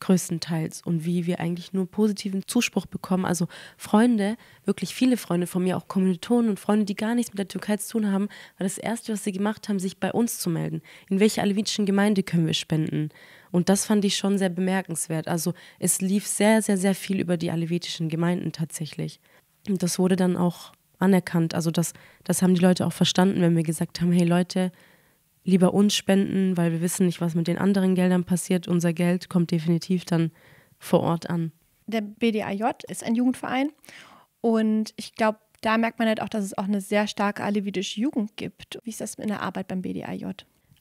[SPEAKER 1] größtenteils, und wie wir eigentlich nur positiven Zuspruch bekommen. Also Freunde, wirklich viele Freunde von mir, auch Kommilitonen und Freunde, die gar nichts mit der Türkei zu tun haben, war das Erste, was sie gemacht haben, sich bei uns zu melden. In welche alevitischen Gemeinde können wir spenden? Und das fand ich schon sehr bemerkenswert. Also es lief sehr, sehr, sehr viel über die alevitischen Gemeinden tatsächlich. Und das wurde dann auch anerkannt. Also das, das haben die Leute auch verstanden, wenn wir gesagt haben, hey Leute, lieber uns spenden, weil wir wissen nicht, was mit den anderen Geldern passiert. Unser Geld kommt definitiv dann vor Ort an.
[SPEAKER 2] Der BDAJ ist ein Jugendverein und ich glaube, da merkt man halt auch, dass es auch eine sehr starke alevitische Jugend gibt. Wie ist das in der Arbeit beim BDAJ?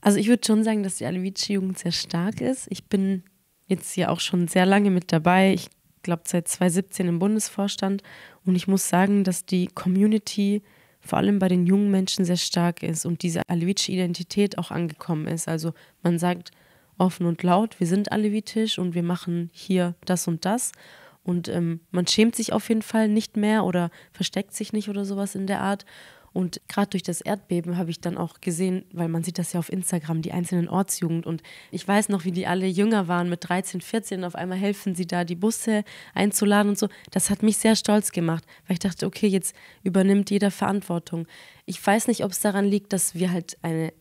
[SPEAKER 1] Also ich würde schon sagen, dass die Alevici-Jugend sehr stark ist. Ich bin jetzt hier auch schon sehr lange mit dabei. Ich glaube seit 2017 im Bundesvorstand und ich muss sagen, dass die Community vor allem bei den jungen Menschen sehr stark ist und diese alevitische Identität auch angekommen ist. Also man sagt offen und laut, wir sind alevitisch und wir machen hier das und das. Und ähm, man schämt sich auf jeden Fall nicht mehr oder versteckt sich nicht oder sowas in der Art. Und gerade durch das Erdbeben habe ich dann auch gesehen, weil man sieht das ja auf Instagram, die einzelnen Ortsjugend. Und ich weiß noch, wie die alle jünger waren, mit 13, 14. Auf einmal helfen sie da, die Busse einzuladen und so. Das hat mich sehr stolz gemacht, weil ich dachte, okay, jetzt übernimmt jeder Verantwortung. Ich weiß nicht, ob es daran liegt, dass wir halt eine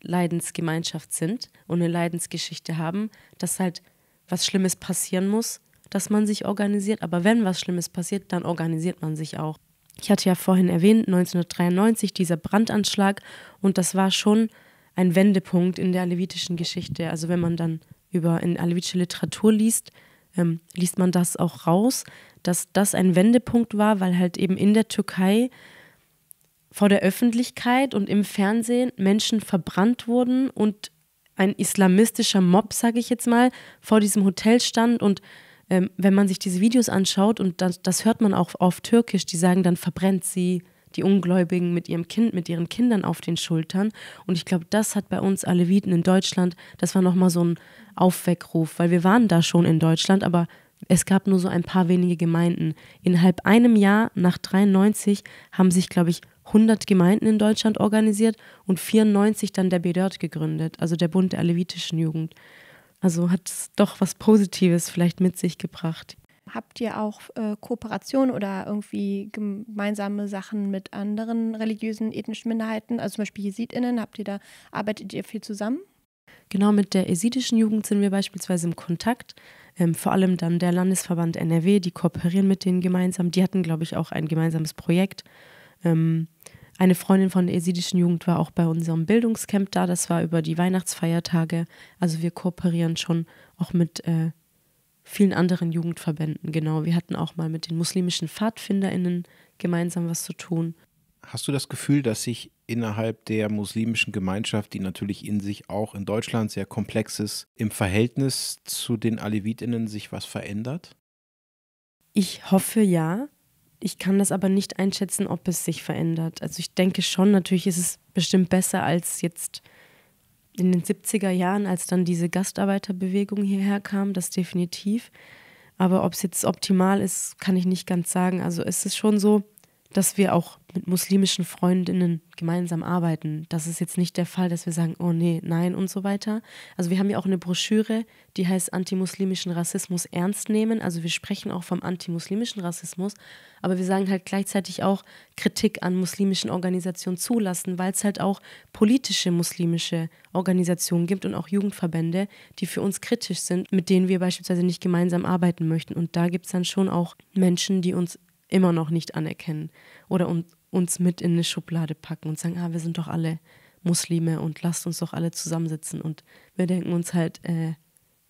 [SPEAKER 1] Leidensgemeinschaft sind und eine Leidensgeschichte haben, dass halt was Schlimmes passieren muss, dass man sich organisiert. Aber wenn was Schlimmes passiert, dann organisiert man sich auch. Ich hatte ja vorhin erwähnt, 1993 dieser Brandanschlag und das war schon ein Wendepunkt in der alevitischen Geschichte. Also wenn man dann über in alevitische Literatur liest, ähm, liest man das auch raus, dass das ein Wendepunkt war, weil halt eben in der Türkei vor der Öffentlichkeit und im Fernsehen Menschen verbrannt wurden und ein islamistischer Mob, sage ich jetzt mal, vor diesem Hotel stand und ähm, wenn man sich diese Videos anschaut und das, das hört man auch auf Türkisch, die sagen, dann verbrennt sie die Ungläubigen mit ihrem Kind, mit ihren Kindern auf den Schultern. Und ich glaube, das hat bei uns Aleviten in Deutschland, das war nochmal so ein Aufweckruf, weil wir waren da schon in Deutschland, aber es gab nur so ein paar wenige Gemeinden. Innerhalb einem Jahr nach 93 haben sich, glaube ich, 100 Gemeinden in Deutschland organisiert und 94 dann der BDJ gegründet, also der Bund der alevitischen Jugend. Also hat es doch was Positives vielleicht mit sich gebracht.
[SPEAKER 2] Habt ihr auch äh, Kooperation oder irgendwie gemeinsame Sachen mit anderen religiösen, ethnischen Minderheiten, also zum Beispiel JesidInnen? Habt ihr da, arbeitet ihr viel zusammen?
[SPEAKER 1] Genau, mit der jesidischen Jugend sind wir beispielsweise im Kontakt. Ähm, vor allem dann der Landesverband NRW, die kooperieren mit denen gemeinsam. Die hatten, glaube ich, auch ein gemeinsames Projekt. Ähm, eine Freundin von der jesidischen Jugend war auch bei unserem Bildungscamp da. Das war über die Weihnachtsfeiertage. Also wir kooperieren schon auch mit äh, vielen anderen Jugendverbänden. Genau, wir hatten auch mal mit den muslimischen Pfadfinderinnen gemeinsam was zu tun.
[SPEAKER 3] Hast du das Gefühl, dass sich innerhalb der muslimischen Gemeinschaft, die natürlich in sich auch in Deutschland sehr komplex ist, im Verhältnis zu den Alevitinnen sich was verändert? Ich hoffe
[SPEAKER 1] ja. Ich kann das aber nicht einschätzen, ob es sich verändert. Also ich denke schon, natürlich ist es bestimmt besser als jetzt in den 70er Jahren, als dann diese Gastarbeiterbewegung hierher kam, das definitiv. Aber ob es jetzt optimal ist, kann ich nicht ganz sagen. Also es ist schon so, dass wir auch mit muslimischen Freundinnen gemeinsam arbeiten. Das ist jetzt nicht der Fall, dass wir sagen, oh nee, nein und so weiter. Also wir haben ja auch eine Broschüre, die heißt antimuslimischen Rassismus ernst nehmen. Also wir sprechen auch vom antimuslimischen Rassismus, aber wir sagen halt gleichzeitig auch Kritik an muslimischen Organisationen zulassen, weil es halt auch politische muslimische Organisationen gibt und auch Jugendverbände, die für uns kritisch sind, mit denen wir beispielsweise nicht gemeinsam arbeiten möchten. Und da gibt es dann schon auch Menschen, die uns immer noch nicht anerkennen oder uns mit in eine Schublade packen und sagen, ah, wir sind doch alle Muslime und lasst uns doch alle zusammensitzen. Und wir denken uns halt, äh,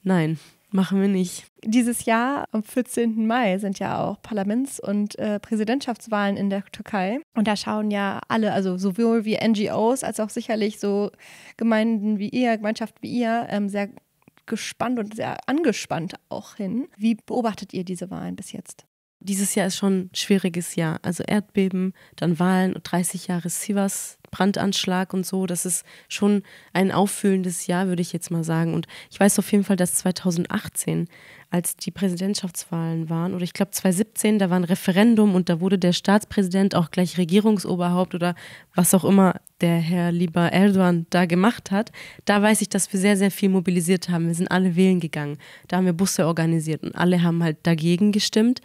[SPEAKER 1] nein, machen wir nicht.
[SPEAKER 2] Dieses Jahr am 14. Mai sind ja auch Parlaments- und äh, Präsidentschaftswahlen in der Türkei. Und da schauen ja alle, also sowohl wie NGOs als auch sicherlich so Gemeinden wie ihr, Gemeinschaften wie ihr, ähm, sehr gespannt und sehr angespannt auch hin. Wie beobachtet ihr diese Wahlen bis jetzt?
[SPEAKER 1] Dieses Jahr ist schon ein schwieriges Jahr. Also Erdbeben, dann Wahlen und 30 Jahre Sivas, Brandanschlag und so. Das ist schon ein auffühlendes Jahr, würde ich jetzt mal sagen. Und ich weiß auf jeden Fall, dass 2018, als die Präsidentschaftswahlen waren, oder ich glaube 2017, da war ein Referendum und da wurde der Staatspräsident auch gleich Regierungsoberhaupt oder was auch immer der Herr lieber Erdogan da gemacht hat. Da weiß ich, dass wir sehr, sehr viel mobilisiert haben. Wir sind alle wählen gegangen. Da haben wir Busse organisiert und alle haben halt dagegen gestimmt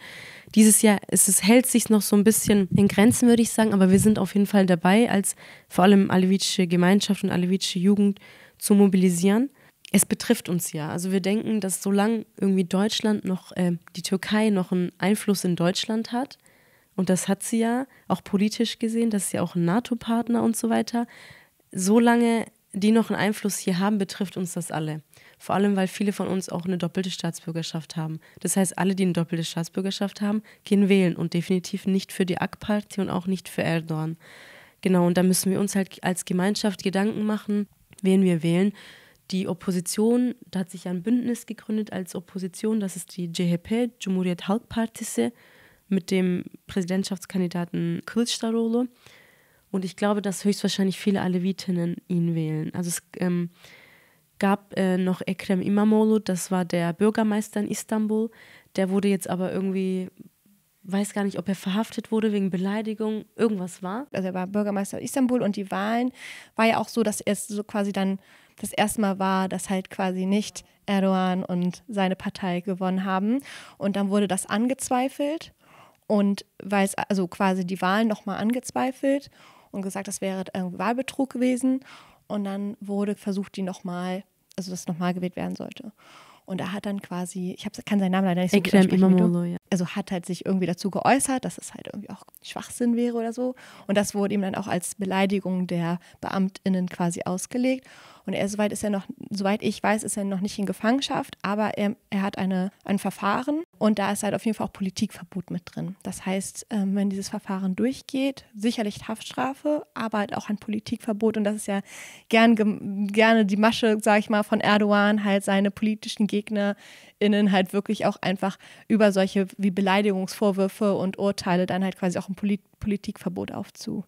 [SPEAKER 1] dieses Jahr es, hält sich noch so ein bisschen in Grenzen, würde ich sagen, aber wir sind auf jeden Fall dabei als vor allem alevitische Gemeinschaft und alevitische Jugend zu mobilisieren. Es betrifft uns ja. Also wir denken, dass solange irgendwie Deutschland noch, äh, die Türkei noch einen Einfluss in Deutschland hat, und das hat sie ja auch politisch gesehen, das ist ja auch ein NATO-Partner und so weiter, solange die noch einen Einfluss hier haben, betrifft uns das alle. Vor allem, weil viele von uns auch eine doppelte Staatsbürgerschaft haben. Das heißt, alle, die eine doppelte Staatsbürgerschaft haben, gehen wählen und definitiv nicht für die AK-Party und auch nicht für Erdogan. Genau, und da müssen wir uns halt als Gemeinschaft Gedanken machen, wen wir wählen. Die Opposition, da hat sich ein Bündnis gegründet als Opposition, das ist die CHP, Cumhuriyet Halk Partisi, mit dem Präsidentschaftskandidaten Kılıçdaroğlu. Und ich glaube, dass höchstwahrscheinlich viele Alevitinnen ihn wählen. Also es ähm, gab äh, noch Ekrem İmamoğlu, das war der Bürgermeister in Istanbul. Der wurde jetzt aber irgendwie
[SPEAKER 2] weiß gar nicht, ob er verhaftet wurde wegen Beleidigung, irgendwas war. Also er war Bürgermeister Istanbul und die Wahlen war ja auch so, dass es so quasi dann das erste Mal war, dass halt quasi nicht Erdogan und seine Partei gewonnen haben. Und dann wurde das angezweifelt und weil es also quasi die Wahlen nochmal angezweifelt und gesagt, das wäre Wahlbetrug gewesen. Und dann wurde versucht, die nochmal, also dass nochmal gewählt werden sollte. Und er hat dann quasi, ich hab, kann seinen Namen leider nicht so gut aussprechen. Ja. Also hat halt sich irgendwie dazu geäußert, dass es halt irgendwie auch Schwachsinn wäre oder so. Und das wurde ihm dann auch als Beleidigung der BeamtInnen quasi ausgelegt. Und er, soweit ist er noch, soweit ich weiß, ist er noch nicht in Gefangenschaft, aber er, er hat eine, ein Verfahren und da ist halt auf jeden Fall auch Politikverbot mit drin. Das heißt, ähm, wenn dieses Verfahren durchgeht, sicherlich Haftstrafe, aber halt auch ein Politikverbot. Und das ist ja gern, gerne die Masche, sage ich mal, von Erdogan, halt seine politischen GegnerInnen halt wirklich auch einfach über solche wie Beleidigungsvorwürfe und Urteile dann halt quasi auch ein Polit Politikverbot aufzu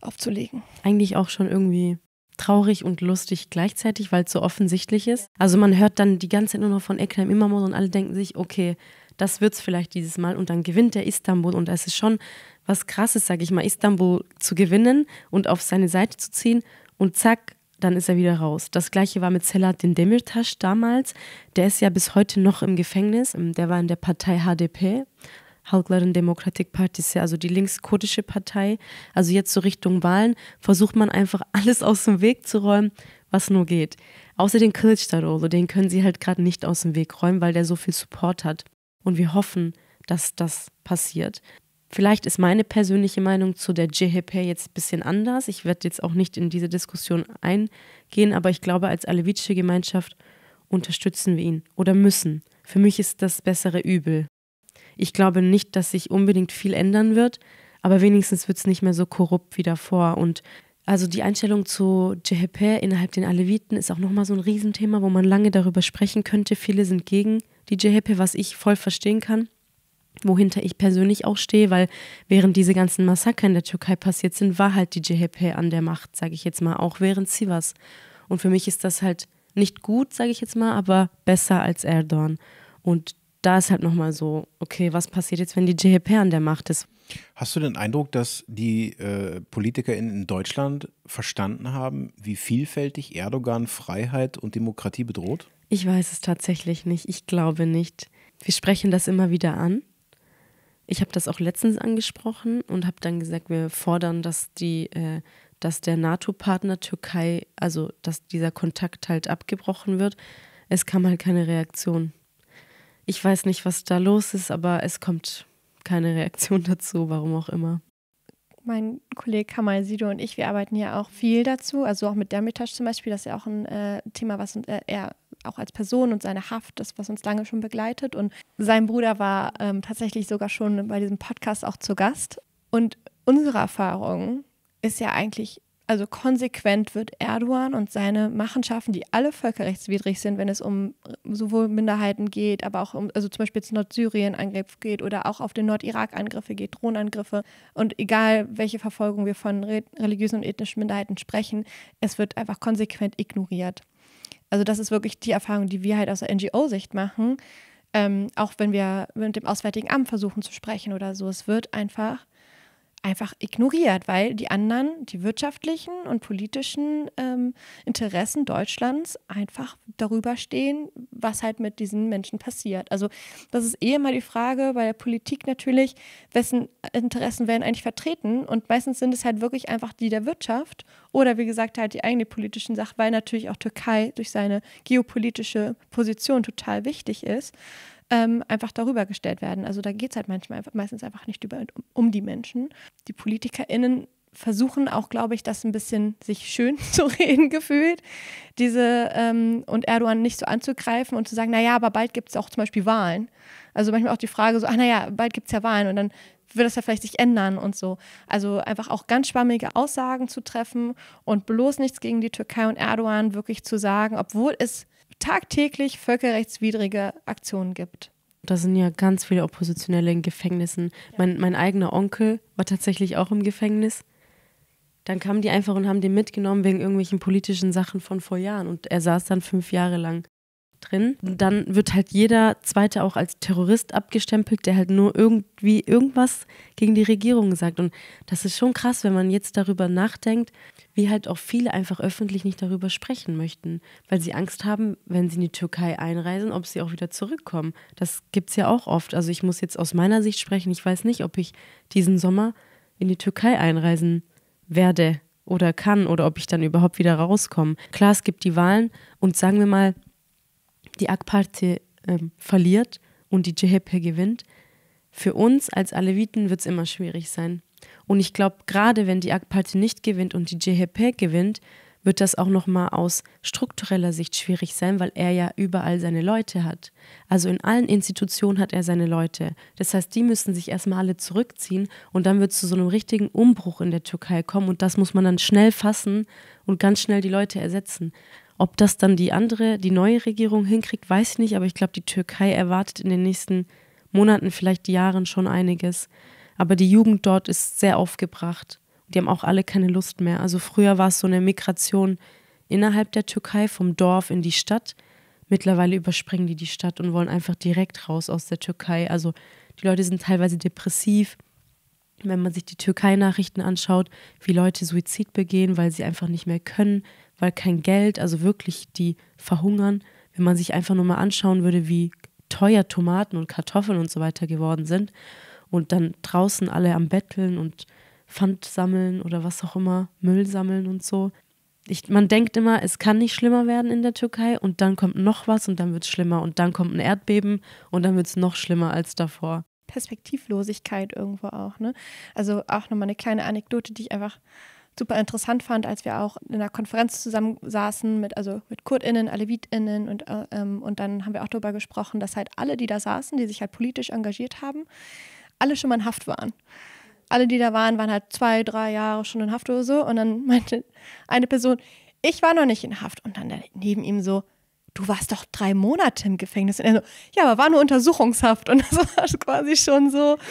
[SPEAKER 2] aufzulegen. Eigentlich
[SPEAKER 1] auch schon irgendwie traurig und lustig gleichzeitig, weil es so offensichtlich ist. Also man hört dann die ganze Zeit nur noch von Ekrem Imamoglu und alle denken sich, okay, das wird es vielleicht dieses Mal und dann gewinnt der Istanbul und es ist schon was krasses, sage ich mal, Istanbul zu gewinnen und auf seine Seite zu ziehen und zack, dann ist er wieder raus. Das gleiche war mit Selahattin Demirtas damals. Der ist ja bis heute noch im Gefängnis. Ähm, der war in der Partei HDP, Halkların Democratic Partisi, also die linkskurdische Partei, also jetzt so Richtung Wahlen, versucht man einfach alles aus dem Weg zu räumen, was nur geht. Außer den Kılıçdaroğlu, den können sie halt gerade nicht aus dem Weg räumen, weil der so viel Support hat. Und wir hoffen, dass das passiert. Vielleicht ist meine persönliche Meinung zu der JHP jetzt ein bisschen anders. Ich werde jetzt auch nicht in diese Diskussion eingehen, aber ich glaube, als alevitische Gemeinschaft unterstützen wir ihn oder müssen. Für mich ist das bessere Übel. Ich glaube nicht, dass sich unbedingt viel ändern wird, aber wenigstens wird es nicht mehr so korrupt wie davor. Und also die Einstellung zu Jehepe innerhalb den Aleviten ist auch nochmal so ein Riesenthema, wo man lange darüber sprechen könnte. Viele sind gegen die Jehepe, was ich voll verstehen kann wohinter ich persönlich auch stehe, weil während diese ganzen Massaker in der Türkei passiert sind, war halt die CHP an der Macht, sage ich jetzt mal, auch während Sivas. Und für mich ist das halt nicht gut, sage ich jetzt mal, aber besser als Erdogan. Und da ist halt nochmal so, okay, was passiert jetzt, wenn die GHP
[SPEAKER 3] an der Macht ist? Hast du den Eindruck, dass die äh, PolitikerInnen in Deutschland verstanden haben, wie vielfältig Erdogan Freiheit und Demokratie bedroht?
[SPEAKER 2] Ich weiß
[SPEAKER 1] es tatsächlich nicht. Ich glaube nicht. Wir sprechen das immer wieder an. Ich habe das auch letztens angesprochen und habe dann gesagt, wir fordern, dass die, äh, dass der NATO-Partner Türkei, also dass dieser Kontakt halt abgebrochen wird. Es kam halt keine Reaktion. Ich weiß nicht, was da los ist, aber es kommt keine Reaktion dazu, warum auch immer.
[SPEAKER 2] Mein Kollege Kamal Sido und ich, wir arbeiten ja auch viel dazu, also auch mit Dermitage zum Beispiel, das ist ja auch ein äh, Thema, was äh, er auch als Person und seine Haft, das, was uns lange schon begleitet. Und sein Bruder war ähm, tatsächlich sogar schon bei diesem Podcast auch zu Gast. Und unsere Erfahrung ist ja eigentlich also konsequent wird Erdogan und seine Machenschaften, die alle völkerrechtswidrig sind, wenn es um äh, sowohl Minderheiten geht, aber auch um, also zum Beispiel jetzt Nordsyrien-Angriff geht oder auch auf den Nordirak-Angriffe geht, Drohnenangriffe. Und egal, welche Verfolgung wir von religiösen und ethnischen Minderheiten sprechen, es wird einfach konsequent ignoriert. Also das ist wirklich die Erfahrung, die wir halt aus der NGO-Sicht machen, ähm, auch wenn wir mit dem Auswärtigen Amt versuchen zu sprechen oder so. Es wird einfach einfach ignoriert, weil die anderen, die wirtschaftlichen und politischen ähm, Interessen Deutschlands einfach darüber stehen, was halt mit diesen Menschen passiert. Also das ist eh mal die Frage bei der Politik natürlich, wessen Interessen werden eigentlich vertreten und meistens sind es halt wirklich einfach die der Wirtschaft oder wie gesagt halt die eigene politischen Sache, weil natürlich auch Türkei durch seine geopolitische Position total wichtig ist ähm, einfach darüber gestellt werden. Also da geht es halt manchmal meistens einfach nicht über, um, um die Menschen. Die PolitikerInnen versuchen auch, glaube ich, das ein bisschen sich schön zu reden gefühlt, diese ähm, und Erdogan nicht so anzugreifen und zu sagen, naja, aber bald gibt es auch zum Beispiel Wahlen. Also manchmal auch die Frage so, ah naja, bald gibt es ja Wahlen und dann wird das ja vielleicht sich ändern und so. Also einfach auch ganz schwammige Aussagen zu treffen und bloß nichts gegen die Türkei und Erdogan wirklich zu sagen, obwohl es tagtäglich völkerrechtswidrige Aktionen gibt.
[SPEAKER 1] Da sind ja ganz viele Oppositionelle in Gefängnissen. Mein, mein eigener Onkel war tatsächlich auch im Gefängnis. Dann kamen die einfach und haben den mitgenommen wegen irgendwelchen politischen Sachen von vor Jahren. Und er saß dann fünf Jahre lang drin. Dann wird halt jeder Zweite auch als Terrorist abgestempelt, der halt nur irgendwie irgendwas gegen die Regierung sagt. Und das ist schon krass, wenn man jetzt darüber nachdenkt, wie halt auch viele einfach öffentlich nicht darüber sprechen möchten, weil sie Angst haben, wenn sie in die Türkei einreisen, ob sie auch wieder zurückkommen. Das gibt es ja auch oft. Also ich muss jetzt aus meiner Sicht sprechen. Ich weiß nicht, ob ich diesen Sommer in die Türkei einreisen werde oder kann oder ob ich dann überhaupt wieder rauskomme. Klar, es gibt die Wahlen und sagen wir mal, die AK-Partei ähm, verliert und die CHP gewinnt, für uns als Aleviten wird es immer schwierig sein. Und ich glaube, gerade wenn die AK-Partei nicht gewinnt und die CHP gewinnt, wird das auch nochmal aus struktureller Sicht schwierig sein, weil er ja überall seine Leute hat. Also in allen Institutionen hat er seine Leute. Das heißt, die müssen sich erstmal alle zurückziehen und dann wird es zu so einem richtigen Umbruch in der Türkei kommen und das muss man dann schnell fassen und ganz schnell die Leute ersetzen. Ob das dann die andere, die neue Regierung hinkriegt, weiß ich nicht, aber ich glaube, die Türkei erwartet in den nächsten Monaten, vielleicht Jahren schon einiges. Aber die Jugend dort ist sehr aufgebracht. Die haben auch alle keine Lust mehr. Also früher war es so eine Migration innerhalb der Türkei vom Dorf in die Stadt. Mittlerweile überspringen die die Stadt und wollen einfach direkt raus aus der Türkei. Also die Leute sind teilweise depressiv. Wenn man sich die Türkei-Nachrichten anschaut, wie Leute Suizid begehen, weil sie einfach nicht mehr können, weil kein Geld, also wirklich die verhungern. Wenn man sich einfach nur mal anschauen würde, wie teuer Tomaten und Kartoffeln und so weiter geworden sind und dann draußen alle am Betteln und Pfand sammeln oder was auch immer, Müll sammeln und so. Ich, man denkt immer, es kann nicht schlimmer werden in der Türkei und dann kommt noch was und dann wird es schlimmer und dann kommt ein Erdbeben und dann wird es noch schlimmer als davor.
[SPEAKER 2] Perspektivlosigkeit irgendwo auch, ne? Also auch nochmal eine kleine Anekdote, die ich einfach super interessant fand, als wir auch in einer Konferenz zusammen saßen mit, also mit KurdInnen, AlevitInnen und, äh, ähm, und dann haben wir auch darüber gesprochen, dass halt alle, die da saßen, die sich halt politisch engagiert haben, alle schon mal in Haft waren. Alle, die da waren, waren halt zwei, drei Jahre schon in Haft oder so und dann meinte eine Person, ich war noch nicht in Haft und dann neben ihm so, du warst doch drei Monate im Gefängnis. Und er so, ja, aber war nur Untersuchungshaft und das war quasi schon so.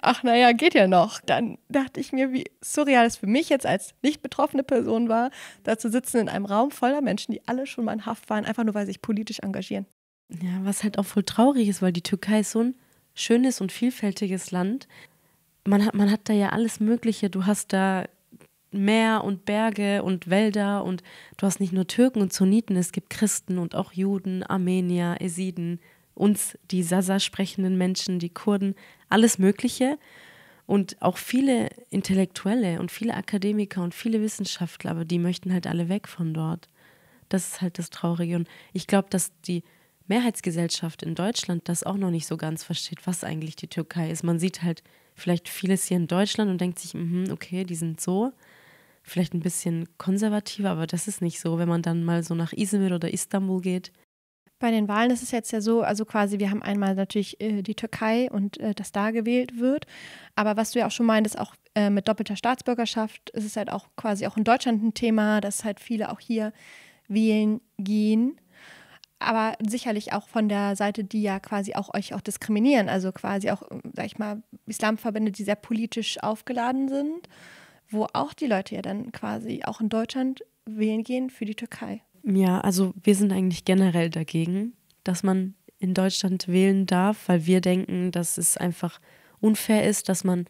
[SPEAKER 2] ach naja, geht ja noch. Dann dachte ich mir, wie surreal es für mich jetzt als nicht betroffene Person war, da zu sitzen in einem Raum voller Menschen, die alle schon mal in Haft waren, einfach nur weil sie sich politisch engagieren.
[SPEAKER 1] Ja, was halt auch voll traurig ist, weil die Türkei ist so ein schönes und vielfältiges Land. Man hat, man hat da ja alles Mögliche. Du hast da Meer und Berge und Wälder und du hast nicht nur Türken und Sunniten, es gibt Christen und auch Juden, Armenier, Esiden uns die Sasa sprechenden Menschen, die Kurden, alles Mögliche. Und auch viele Intellektuelle und viele Akademiker und viele Wissenschaftler, aber die möchten halt alle weg von dort. Das ist halt das Traurige. Und ich glaube, dass die Mehrheitsgesellschaft in Deutschland das auch noch nicht so ganz versteht, was eigentlich die Türkei ist. Man sieht halt vielleicht vieles hier in Deutschland und denkt sich, mm okay, die sind so. Vielleicht ein bisschen konservativer, aber das ist nicht so. Wenn man dann mal so nach Izmir oder Istanbul
[SPEAKER 2] geht, bei den Wahlen ist es jetzt ja so, also quasi, wir haben einmal natürlich äh, die Türkei und äh, dass da gewählt wird. Aber was du ja auch schon meintest, auch äh, mit doppelter Staatsbürgerschaft ist es halt auch quasi auch in Deutschland ein Thema, dass halt viele auch hier wählen gehen. Aber sicherlich auch von der Seite, die ja quasi auch euch auch diskriminieren, also quasi auch, sag ich mal, Islamverbände, die sehr politisch aufgeladen sind, wo auch die Leute ja dann quasi auch in Deutschland wählen gehen für die Türkei.
[SPEAKER 1] Ja, also wir sind eigentlich generell dagegen, dass man in Deutschland wählen darf, weil wir denken, dass es einfach unfair ist, dass man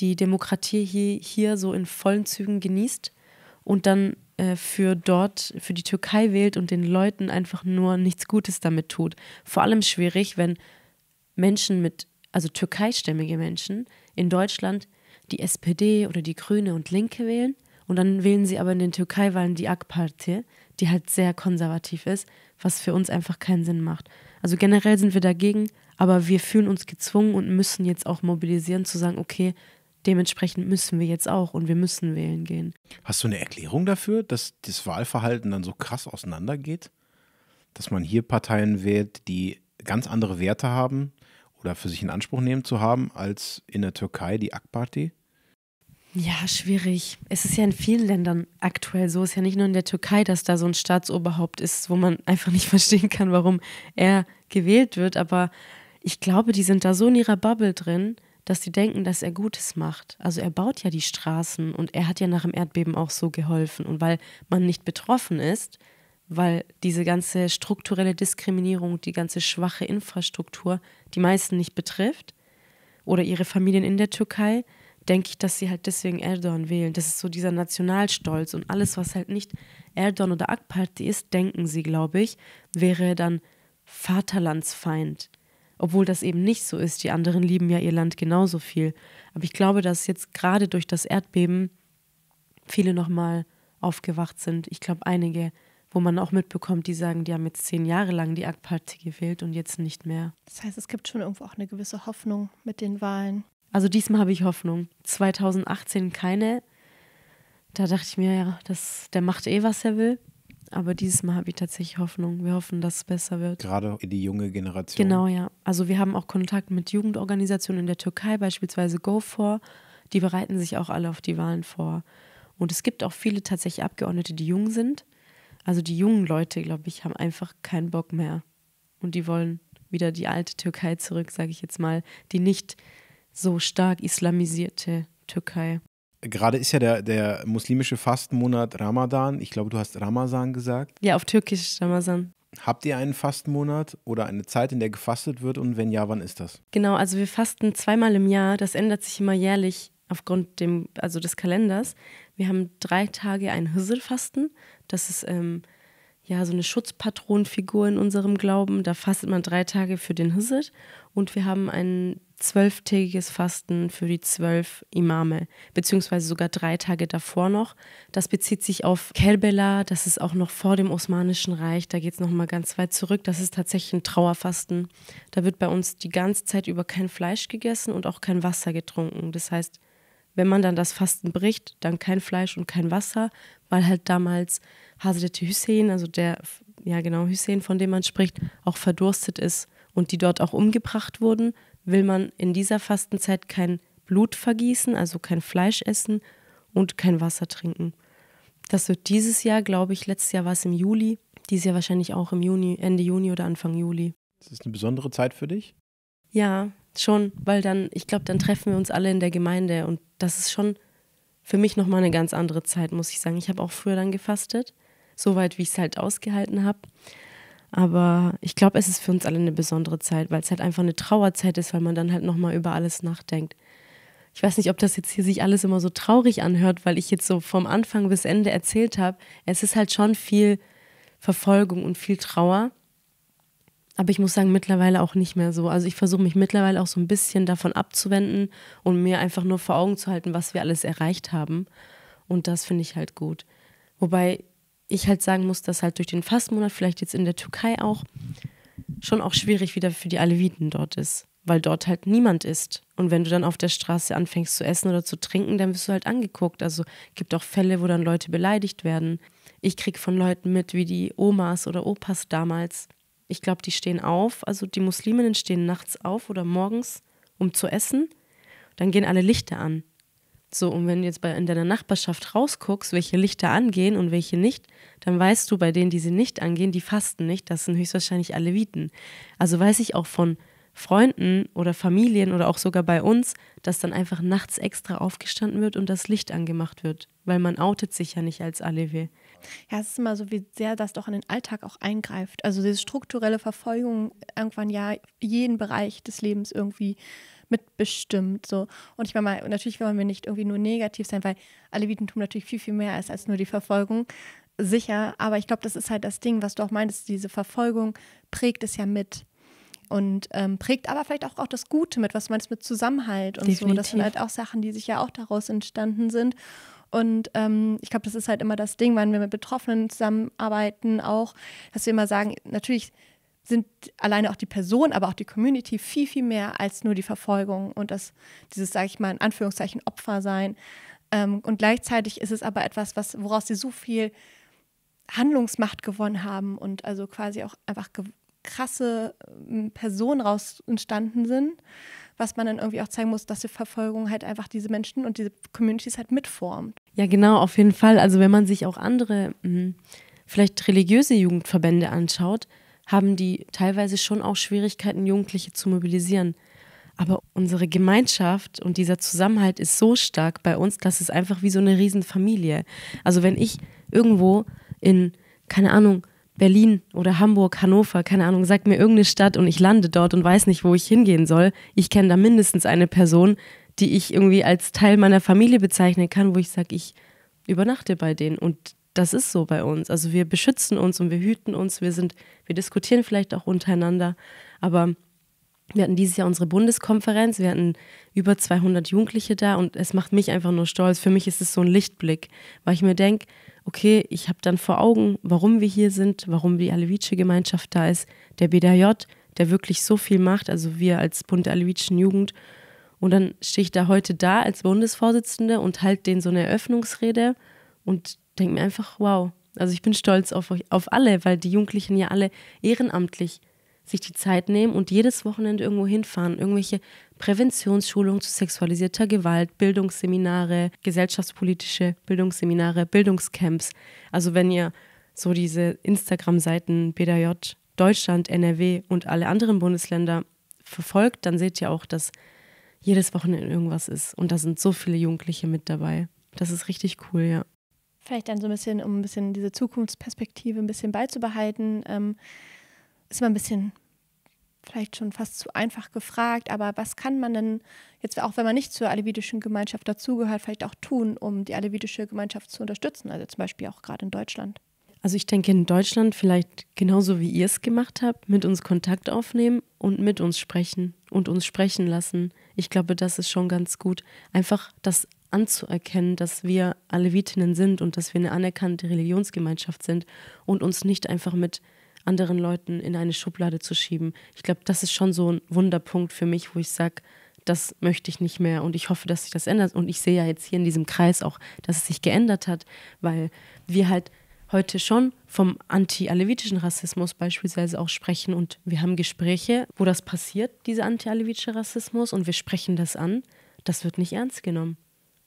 [SPEAKER 1] die Demokratie hier, hier so in vollen Zügen genießt und dann äh, für dort, für die Türkei wählt und den Leuten einfach nur nichts Gutes damit tut. Vor allem schwierig, wenn Menschen mit, also türkeistämmige Menschen in Deutschland die SPD oder die Grüne und Linke wählen und dann wählen sie aber in den Türkei-Wahlen die AK-Partei, die halt sehr konservativ ist, was für uns einfach keinen Sinn macht. Also generell sind wir dagegen, aber wir fühlen uns gezwungen und müssen jetzt auch mobilisieren, zu sagen, okay, dementsprechend müssen wir jetzt auch und wir müssen wählen
[SPEAKER 3] gehen. Hast du eine Erklärung dafür, dass das Wahlverhalten dann so krass auseinandergeht? Dass man hier Parteien wählt, die ganz andere Werte haben oder für sich in Anspruch nehmen zu haben, als in der Türkei die AK-Party?
[SPEAKER 1] Ja, schwierig. Es ist ja in vielen Ländern aktuell so. Es ist ja nicht nur in der Türkei, dass da so ein Staatsoberhaupt ist, wo man einfach nicht verstehen kann, warum er gewählt wird. Aber ich glaube, die sind da so in ihrer Bubble drin, dass sie denken, dass er Gutes macht. Also er baut ja die Straßen und er hat ja nach dem Erdbeben auch so geholfen. Und weil man nicht betroffen ist, weil diese ganze strukturelle Diskriminierung, die ganze schwache Infrastruktur die meisten nicht betrifft oder ihre Familien in der Türkei, denke ich, dass sie halt deswegen Erdogan wählen. Das ist so dieser Nationalstolz und alles, was halt nicht Erdogan oder AK ist, denken sie, glaube ich, wäre dann Vaterlandsfeind. Obwohl das eben nicht so ist. Die anderen lieben ja ihr Land genauso viel. Aber ich glaube, dass jetzt gerade durch das Erdbeben viele nochmal aufgewacht sind. Ich glaube, einige, wo man auch mitbekommt, die sagen, die haben jetzt zehn Jahre lang die ak gewählt und jetzt nicht mehr.
[SPEAKER 2] Das heißt, es gibt schon irgendwo auch eine gewisse Hoffnung mit den Wahlen.
[SPEAKER 1] Also diesmal habe ich Hoffnung. 2018 keine. Da dachte ich mir, ja, das, der macht eh, was er will. Aber dieses Mal habe ich tatsächlich Hoffnung. Wir hoffen, dass es besser wird.
[SPEAKER 3] Gerade die junge Generation.
[SPEAKER 1] Genau, ja. Also wir haben auch Kontakt mit Jugendorganisationen in der Türkei, beispielsweise Go4. Die bereiten sich auch alle auf die Wahlen vor. Und es gibt auch viele tatsächlich Abgeordnete, die jung sind. Also die jungen Leute, glaube ich, haben einfach keinen Bock mehr. Und die wollen wieder die alte Türkei zurück, sage ich jetzt mal, die nicht so stark islamisierte Türkei.
[SPEAKER 3] Gerade ist ja der, der muslimische Fastenmonat Ramadan. Ich glaube, du hast Ramazan gesagt.
[SPEAKER 1] Ja, auf Türkisch Ramazan.
[SPEAKER 3] Habt ihr einen Fastenmonat oder eine Zeit, in der gefastet wird und wenn ja, wann ist das?
[SPEAKER 1] Genau, also wir fasten zweimal im Jahr. Das ändert sich immer jährlich aufgrund dem, also des Kalenders. Wir haben drei Tage ein Hüsselfasten. Das ist ähm, ja so eine Schutzpatronenfigur in unserem Glauben. Da fastet man drei Tage für den Hüsselt und wir haben einen zwölftägiges Fasten für die zwölf Imame, beziehungsweise sogar drei Tage davor noch. Das bezieht sich auf Kerbela, das ist auch noch vor dem Osmanischen Reich, da geht es nochmal ganz weit zurück. Das ist tatsächlich ein Trauerfasten. Da wird bei uns die ganze Zeit über kein Fleisch gegessen und auch kein Wasser getrunken. Das heißt, wenn man dann das Fasten bricht, dann kein Fleisch und kein Wasser, weil halt damals Hazrat Hussein, also der, ja genau, Hussein, von dem man spricht, auch verdurstet ist und die dort auch umgebracht wurden, will man in dieser Fastenzeit kein Blut vergießen, also kein Fleisch essen und kein Wasser trinken. Das wird dieses Jahr, glaube ich, letztes Jahr war es im Juli, dieses Jahr wahrscheinlich auch im Juni, Ende Juni oder Anfang Juli.
[SPEAKER 3] Das ist eine besondere Zeit für dich?
[SPEAKER 1] Ja, schon, weil dann, ich glaube, dann treffen wir uns alle in der Gemeinde und das ist schon für mich nochmal eine ganz andere Zeit, muss ich sagen. Ich habe auch früher dann gefastet, soweit wie ich es halt ausgehalten habe. Aber ich glaube, es ist für uns alle eine besondere Zeit, weil es halt einfach eine Trauerzeit ist, weil man dann halt nochmal über alles nachdenkt. Ich weiß nicht, ob das jetzt hier sich alles immer so traurig anhört, weil ich jetzt so vom Anfang bis Ende erzählt habe. Es ist halt schon viel Verfolgung und viel Trauer. Aber ich muss sagen, mittlerweile auch nicht mehr so. Also ich versuche mich mittlerweile auch so ein bisschen davon abzuwenden und mir einfach nur vor Augen zu halten, was wir alles erreicht haben. Und das finde ich halt gut. Wobei ich halt sagen muss, dass halt durch den Fastmonat, vielleicht jetzt in der Türkei auch, schon auch schwierig wieder für die Aleviten dort ist, weil dort halt niemand ist. Und wenn du dann auf der Straße anfängst zu essen oder zu trinken, dann wirst du halt angeguckt. Also gibt auch Fälle, wo dann Leute beleidigt werden. Ich kriege von Leuten mit, wie die Omas oder Opas damals. Ich glaube, die stehen auf, also die Musliminnen stehen nachts auf oder morgens, um zu essen. Dann gehen alle Lichter an. So, und wenn du jetzt bei, in deiner Nachbarschaft rausguckst, welche Lichter angehen und welche nicht, dann weißt du, bei denen, die sie nicht angehen, die fasten nicht. Das sind höchstwahrscheinlich Aleviten. Also weiß ich auch von Freunden oder Familien oder auch sogar bei uns, dass dann einfach nachts extra aufgestanden wird und das Licht angemacht wird, weil man outet sich ja nicht als Alevi.
[SPEAKER 2] Ja, es ist immer so, wie sehr das doch in den Alltag auch eingreift. Also diese strukturelle Verfolgung irgendwann ja jeden Bereich des Lebens irgendwie mitbestimmt. So. Und ich meine, natürlich wollen wir nicht irgendwie nur negativ sein, weil Alevitentum natürlich viel, viel mehr ist als nur die Verfolgung. Sicher, aber ich glaube, das ist halt das Ding, was du auch meintest, diese Verfolgung prägt es ja mit und ähm, prägt aber vielleicht auch, auch das Gute mit, was man es mit Zusammenhalt und Definitiv. so. Das sind halt auch Sachen, die sich ja auch daraus entstanden sind. Und ähm, ich glaube, das ist halt immer das Ding, wenn wir mit Betroffenen zusammenarbeiten, auch, dass wir immer sagen, natürlich sind alleine auch die Person, aber auch die Community viel, viel mehr als nur die Verfolgung und das, dieses, sage ich mal, in Anführungszeichen Opfer sein. Ähm, und gleichzeitig ist es aber etwas, was, woraus sie so viel Handlungsmacht gewonnen haben und also quasi auch einfach krasse ähm, Personen raus entstanden sind, was man dann irgendwie auch zeigen muss, dass die Verfolgung halt einfach diese Menschen und diese Communities halt mitformt.
[SPEAKER 1] Ja, genau, auf jeden Fall. Also wenn man sich auch andere, mh, hm, vielleicht religiöse Jugendverbände anschaut, haben die teilweise schon auch Schwierigkeiten, Jugendliche zu mobilisieren. Aber unsere Gemeinschaft und dieser Zusammenhalt ist so stark bei uns, dass es einfach wie so eine Riesenfamilie. Also wenn ich irgendwo in, keine Ahnung, Berlin oder Hamburg, Hannover, keine Ahnung, sagt mir irgendeine Stadt und ich lande dort und weiß nicht, wo ich hingehen soll. Ich kenne da mindestens eine Person, die ich irgendwie als Teil meiner Familie bezeichnen kann, wo ich sage, ich übernachte bei denen und das ist so bei uns. Also wir beschützen uns und wir hüten uns, wir sind, wir diskutieren vielleicht auch untereinander, aber wir hatten dieses Jahr unsere Bundeskonferenz, wir hatten über 200 Jugendliche da und es macht mich einfach nur stolz. Für mich ist es so ein Lichtblick, weil ich mir denke, okay, ich habe dann vor Augen, warum wir hier sind, warum die Alevitsche Gemeinschaft da ist, der BDJ, der wirklich so viel macht, also wir als Bund der Alevitschen Jugend. Und dann stehe ich da heute da als Bundesvorsitzende und halte denen so eine Eröffnungsrede und denke mir einfach, wow. Also ich bin stolz auf euch, auf alle, weil die Jugendlichen ja alle ehrenamtlich sich die Zeit nehmen und jedes Wochenende irgendwo hinfahren, irgendwelche Präventionsschulungen zu sexualisierter Gewalt, Bildungsseminare, gesellschaftspolitische Bildungsseminare, Bildungscamps. Also wenn ihr so diese Instagram-Seiten BDJ Deutschland, NRW und alle anderen Bundesländer verfolgt, dann seht ihr auch, dass jedes Wochenende irgendwas ist. Und da sind so viele Jugendliche mit dabei. Das ist richtig cool, ja
[SPEAKER 2] vielleicht dann so ein bisschen, um ein bisschen diese Zukunftsperspektive ein bisschen beizubehalten, ähm, ist immer ein bisschen vielleicht schon fast zu einfach gefragt, aber was kann man denn jetzt, auch wenn man nicht zur alevitischen Gemeinschaft dazugehört, vielleicht auch tun, um die alevitische Gemeinschaft zu unterstützen, also zum Beispiel auch gerade in Deutschland?
[SPEAKER 1] Also ich denke in Deutschland vielleicht genauso wie ihr es gemacht habt, mit uns Kontakt aufnehmen und mit uns sprechen und uns sprechen lassen. Ich glaube, das ist schon ganz gut. Einfach das anzuerkennen, dass wir Alevitinnen sind und dass wir eine anerkannte Religionsgemeinschaft sind und uns nicht einfach mit anderen Leuten in eine Schublade zu schieben. Ich glaube, das ist schon so ein Wunderpunkt für mich, wo ich sage, das möchte ich nicht mehr und ich hoffe, dass sich das ändert. Und ich sehe ja jetzt hier in diesem Kreis auch, dass es sich geändert hat, weil wir halt heute schon vom anti-alevitischen Rassismus beispielsweise auch sprechen und wir haben Gespräche, wo das passiert, dieser anti-alevitische Rassismus und wir sprechen das an. Das wird nicht ernst genommen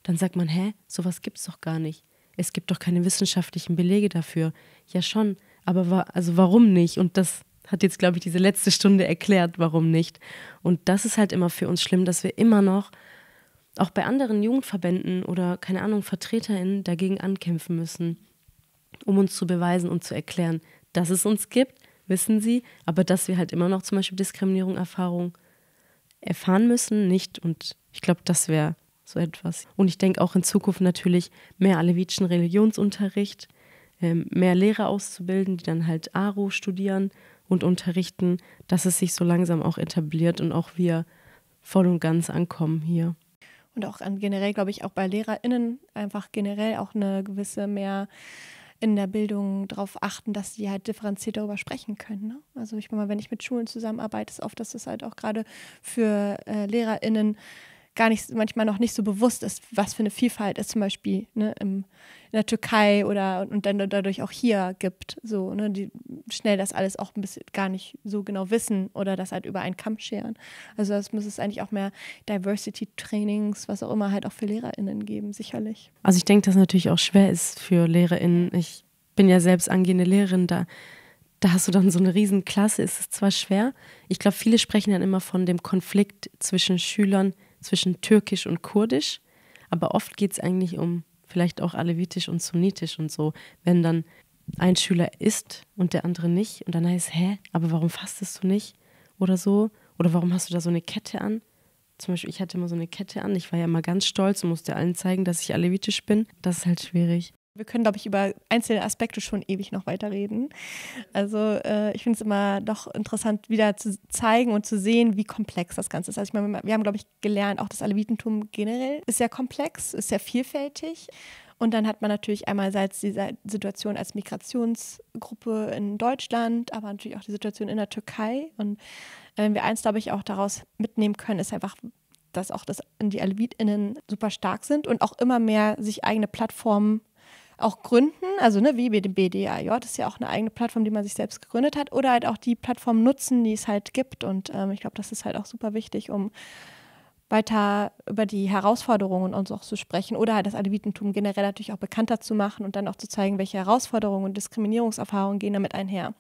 [SPEAKER 1] dann sagt man, hä, sowas gibt's doch gar nicht. Es gibt doch keine wissenschaftlichen Belege dafür. Ja schon, aber wa also warum nicht? Und das hat jetzt, glaube ich, diese letzte Stunde erklärt, warum nicht. Und das ist halt immer für uns schlimm, dass wir immer noch auch bei anderen Jugendverbänden oder, keine Ahnung, VertreterInnen dagegen ankämpfen müssen, um uns zu beweisen und zu erklären, dass es uns gibt, wissen sie, aber dass wir halt immer noch zum Beispiel Diskriminierung, Erfahrung erfahren müssen, nicht. Und ich glaube, das wäre so etwas. Und ich denke auch in Zukunft natürlich mehr alevitischen Religionsunterricht, ähm, mehr Lehrer auszubilden, die dann halt Aro studieren und unterrichten, dass es sich so langsam auch etabliert und auch wir voll und ganz ankommen hier.
[SPEAKER 2] Und auch generell, glaube ich, auch bei LehrerInnen einfach generell auch eine gewisse mehr in der Bildung darauf achten, dass sie halt differenziert darüber sprechen können. Ne? Also ich meine mal, wenn ich mit Schulen zusammenarbeite, ist oft, dass es das halt auch gerade für äh, LehrerInnen gar nicht manchmal noch nicht so bewusst ist, was für eine Vielfalt es zum Beispiel ne, im, in der Türkei oder und, und dann dadurch auch hier gibt. So, ne, die schnell das alles auch ein bisschen gar nicht so genau wissen oder das halt über einen Kamm scheren. Also das muss es eigentlich auch mehr Diversity-Trainings, was auch immer, halt auch für LehrerInnen geben, sicherlich.
[SPEAKER 1] Also ich denke, dass es natürlich auch schwer ist für LehrerInnen. Ich bin ja selbst angehende Lehrerin da da hast du dann so eine riesen Klasse, ist es zwar schwer. Ich glaube, viele sprechen dann immer von dem Konflikt zwischen Schülern, zwischen Türkisch und Kurdisch, aber oft geht es eigentlich um vielleicht auch Alevitisch und Sunnitisch und so, wenn dann ein Schüler isst und der andere nicht und dann heißt, hä, aber warum fastest du nicht oder so oder warum hast du da so eine Kette an? Zum Beispiel, ich hatte immer so eine Kette an, ich war ja immer ganz stolz und musste allen zeigen, dass ich alevitisch bin. Das ist halt schwierig.
[SPEAKER 2] Wir können, glaube ich, über einzelne Aspekte schon ewig noch weiterreden. Also äh, ich finde es immer doch interessant, wieder zu zeigen und zu sehen, wie komplex das Ganze ist. Also ich meine, wir haben, glaube ich, gelernt, auch das Alevitentum generell ist sehr komplex, ist sehr vielfältig. Und dann hat man natürlich einerseits die Situation als Migrationsgruppe in Deutschland, aber natürlich auch die Situation in der Türkei. Und äh, wenn wir eins, glaube ich, auch daraus mitnehmen können, ist einfach, dass auch das, die AlevitInnen super stark sind und auch immer mehr sich eigene Plattformen auch gründen, also ne, wie BDAJ das ist ja auch eine eigene Plattform, die man sich selbst gegründet hat, oder halt auch die Plattform nutzen, die es halt gibt. Und ähm, ich glaube, das ist halt auch super wichtig, um weiter über die Herausforderungen uns auch zu sprechen oder halt das Alevitentum generell natürlich auch bekannter zu machen und dann auch zu zeigen, welche Herausforderungen und Diskriminierungserfahrungen gehen damit einher.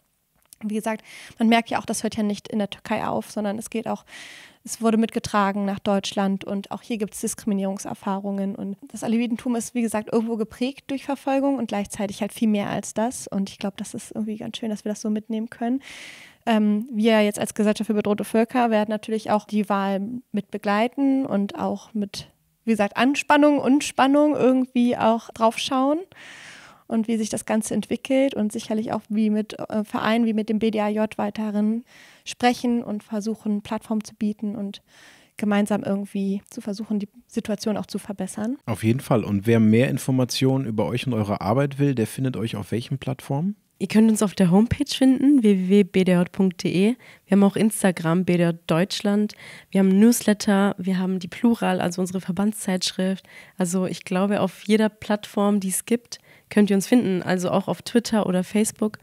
[SPEAKER 2] Wie gesagt, man merkt ja auch, das hört ja nicht in der Türkei auf, sondern es geht auch es wurde mitgetragen nach Deutschland und auch hier gibt es Diskriminierungserfahrungen. Und das Alevidentum ist, wie gesagt, irgendwo geprägt durch Verfolgung und gleichzeitig halt viel mehr als das. Und ich glaube, das ist irgendwie ganz schön, dass wir das so mitnehmen können. Ähm, wir jetzt als Gesellschaft für bedrohte Völker werden natürlich auch die Wahl mit begleiten und auch mit, wie gesagt, Anspannung und Spannung irgendwie auch draufschauen und wie sich das Ganze entwickelt und sicherlich auch wie mit äh, Vereinen, wie mit dem BDAJ weiterhin sprechen und versuchen, Plattformen zu bieten und gemeinsam irgendwie zu versuchen, die Situation auch zu verbessern.
[SPEAKER 3] Auf jeden Fall. Und wer mehr Informationen über euch und eure Arbeit will, der findet euch auf welchen Plattformen?
[SPEAKER 2] Ihr könnt uns auf der Homepage finden,
[SPEAKER 1] www.bdj.de. Wir haben auch Instagram, BDJ Deutschland. Wir haben Newsletter, wir haben die Plural, also unsere Verbandszeitschrift. Also ich glaube, auf jeder Plattform, die es gibt, könnt ihr uns finden. Also auch auf Twitter oder Facebook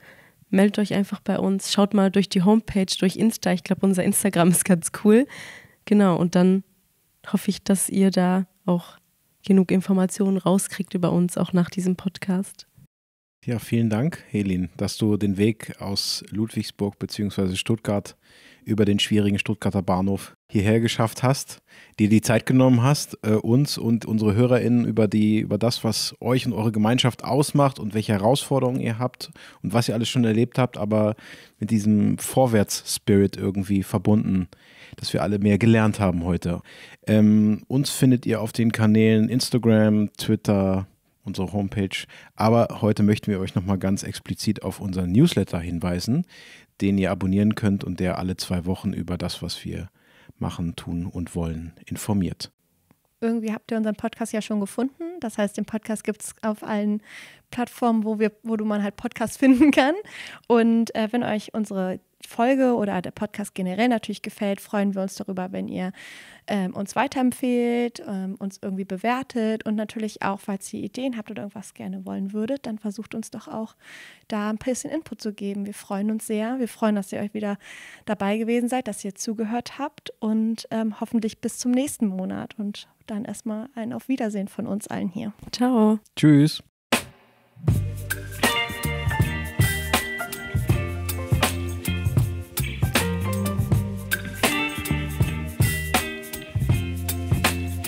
[SPEAKER 1] meldet euch einfach bei uns, schaut mal durch die Homepage, durch Insta. Ich glaube, unser Instagram ist ganz cool. Genau, und dann hoffe ich, dass ihr da auch genug Informationen rauskriegt über uns, auch nach diesem Podcast.
[SPEAKER 3] Ja, vielen Dank, Helin, dass du den Weg aus Ludwigsburg bzw. Stuttgart über den schwierigen Stuttgarter Bahnhof hierher geschafft hast, dir die Zeit genommen hast, äh, uns und unsere HörerInnen über, die, über das, was euch und eure Gemeinschaft ausmacht und welche Herausforderungen ihr habt und was ihr alles schon erlebt habt, aber mit diesem Vorwärts-Spirit irgendwie verbunden, dass wir alle mehr gelernt haben heute. Ähm, uns findet ihr auf den Kanälen Instagram, Twitter, unsere Homepage. Aber heute möchten wir euch nochmal ganz explizit auf unseren Newsletter hinweisen, den ihr abonnieren könnt und der alle zwei Wochen über das, was wir machen, tun und wollen, informiert.
[SPEAKER 2] Irgendwie habt ihr unseren Podcast ja schon gefunden. Das heißt, den Podcast gibt es auf allen Plattformen, wo, wir, wo du man halt Podcasts finden kann. Und äh, wenn euch unsere Folge oder der Podcast generell natürlich gefällt, freuen wir uns darüber, wenn ihr ähm, uns weiterempfehlt, ähm, uns irgendwie bewertet und natürlich auch, falls ihr Ideen habt oder irgendwas gerne wollen würdet, dann versucht uns doch auch da ein bisschen Input zu geben. Wir freuen uns sehr. Wir freuen, dass ihr euch wieder dabei gewesen seid, dass ihr zugehört habt und ähm, hoffentlich bis zum nächsten Monat und dann erstmal ein Auf Wiedersehen von uns allen hier. Ciao.
[SPEAKER 3] Tschüss.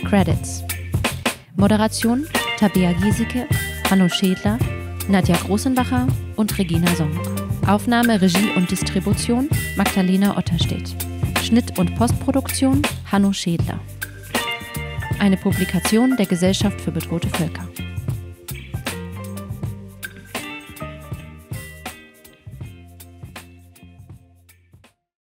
[SPEAKER 1] Credits. Moderation Tabea Giesecke, Hanno
[SPEAKER 2] Schädler, Nadja Großenbacher und Regina Song. Aufnahme, Regie und Distribution Magdalena Otterstedt. Schnitt und Postproduktion Hanno Schädler. Eine Publikation der Gesellschaft für bedrohte Völker.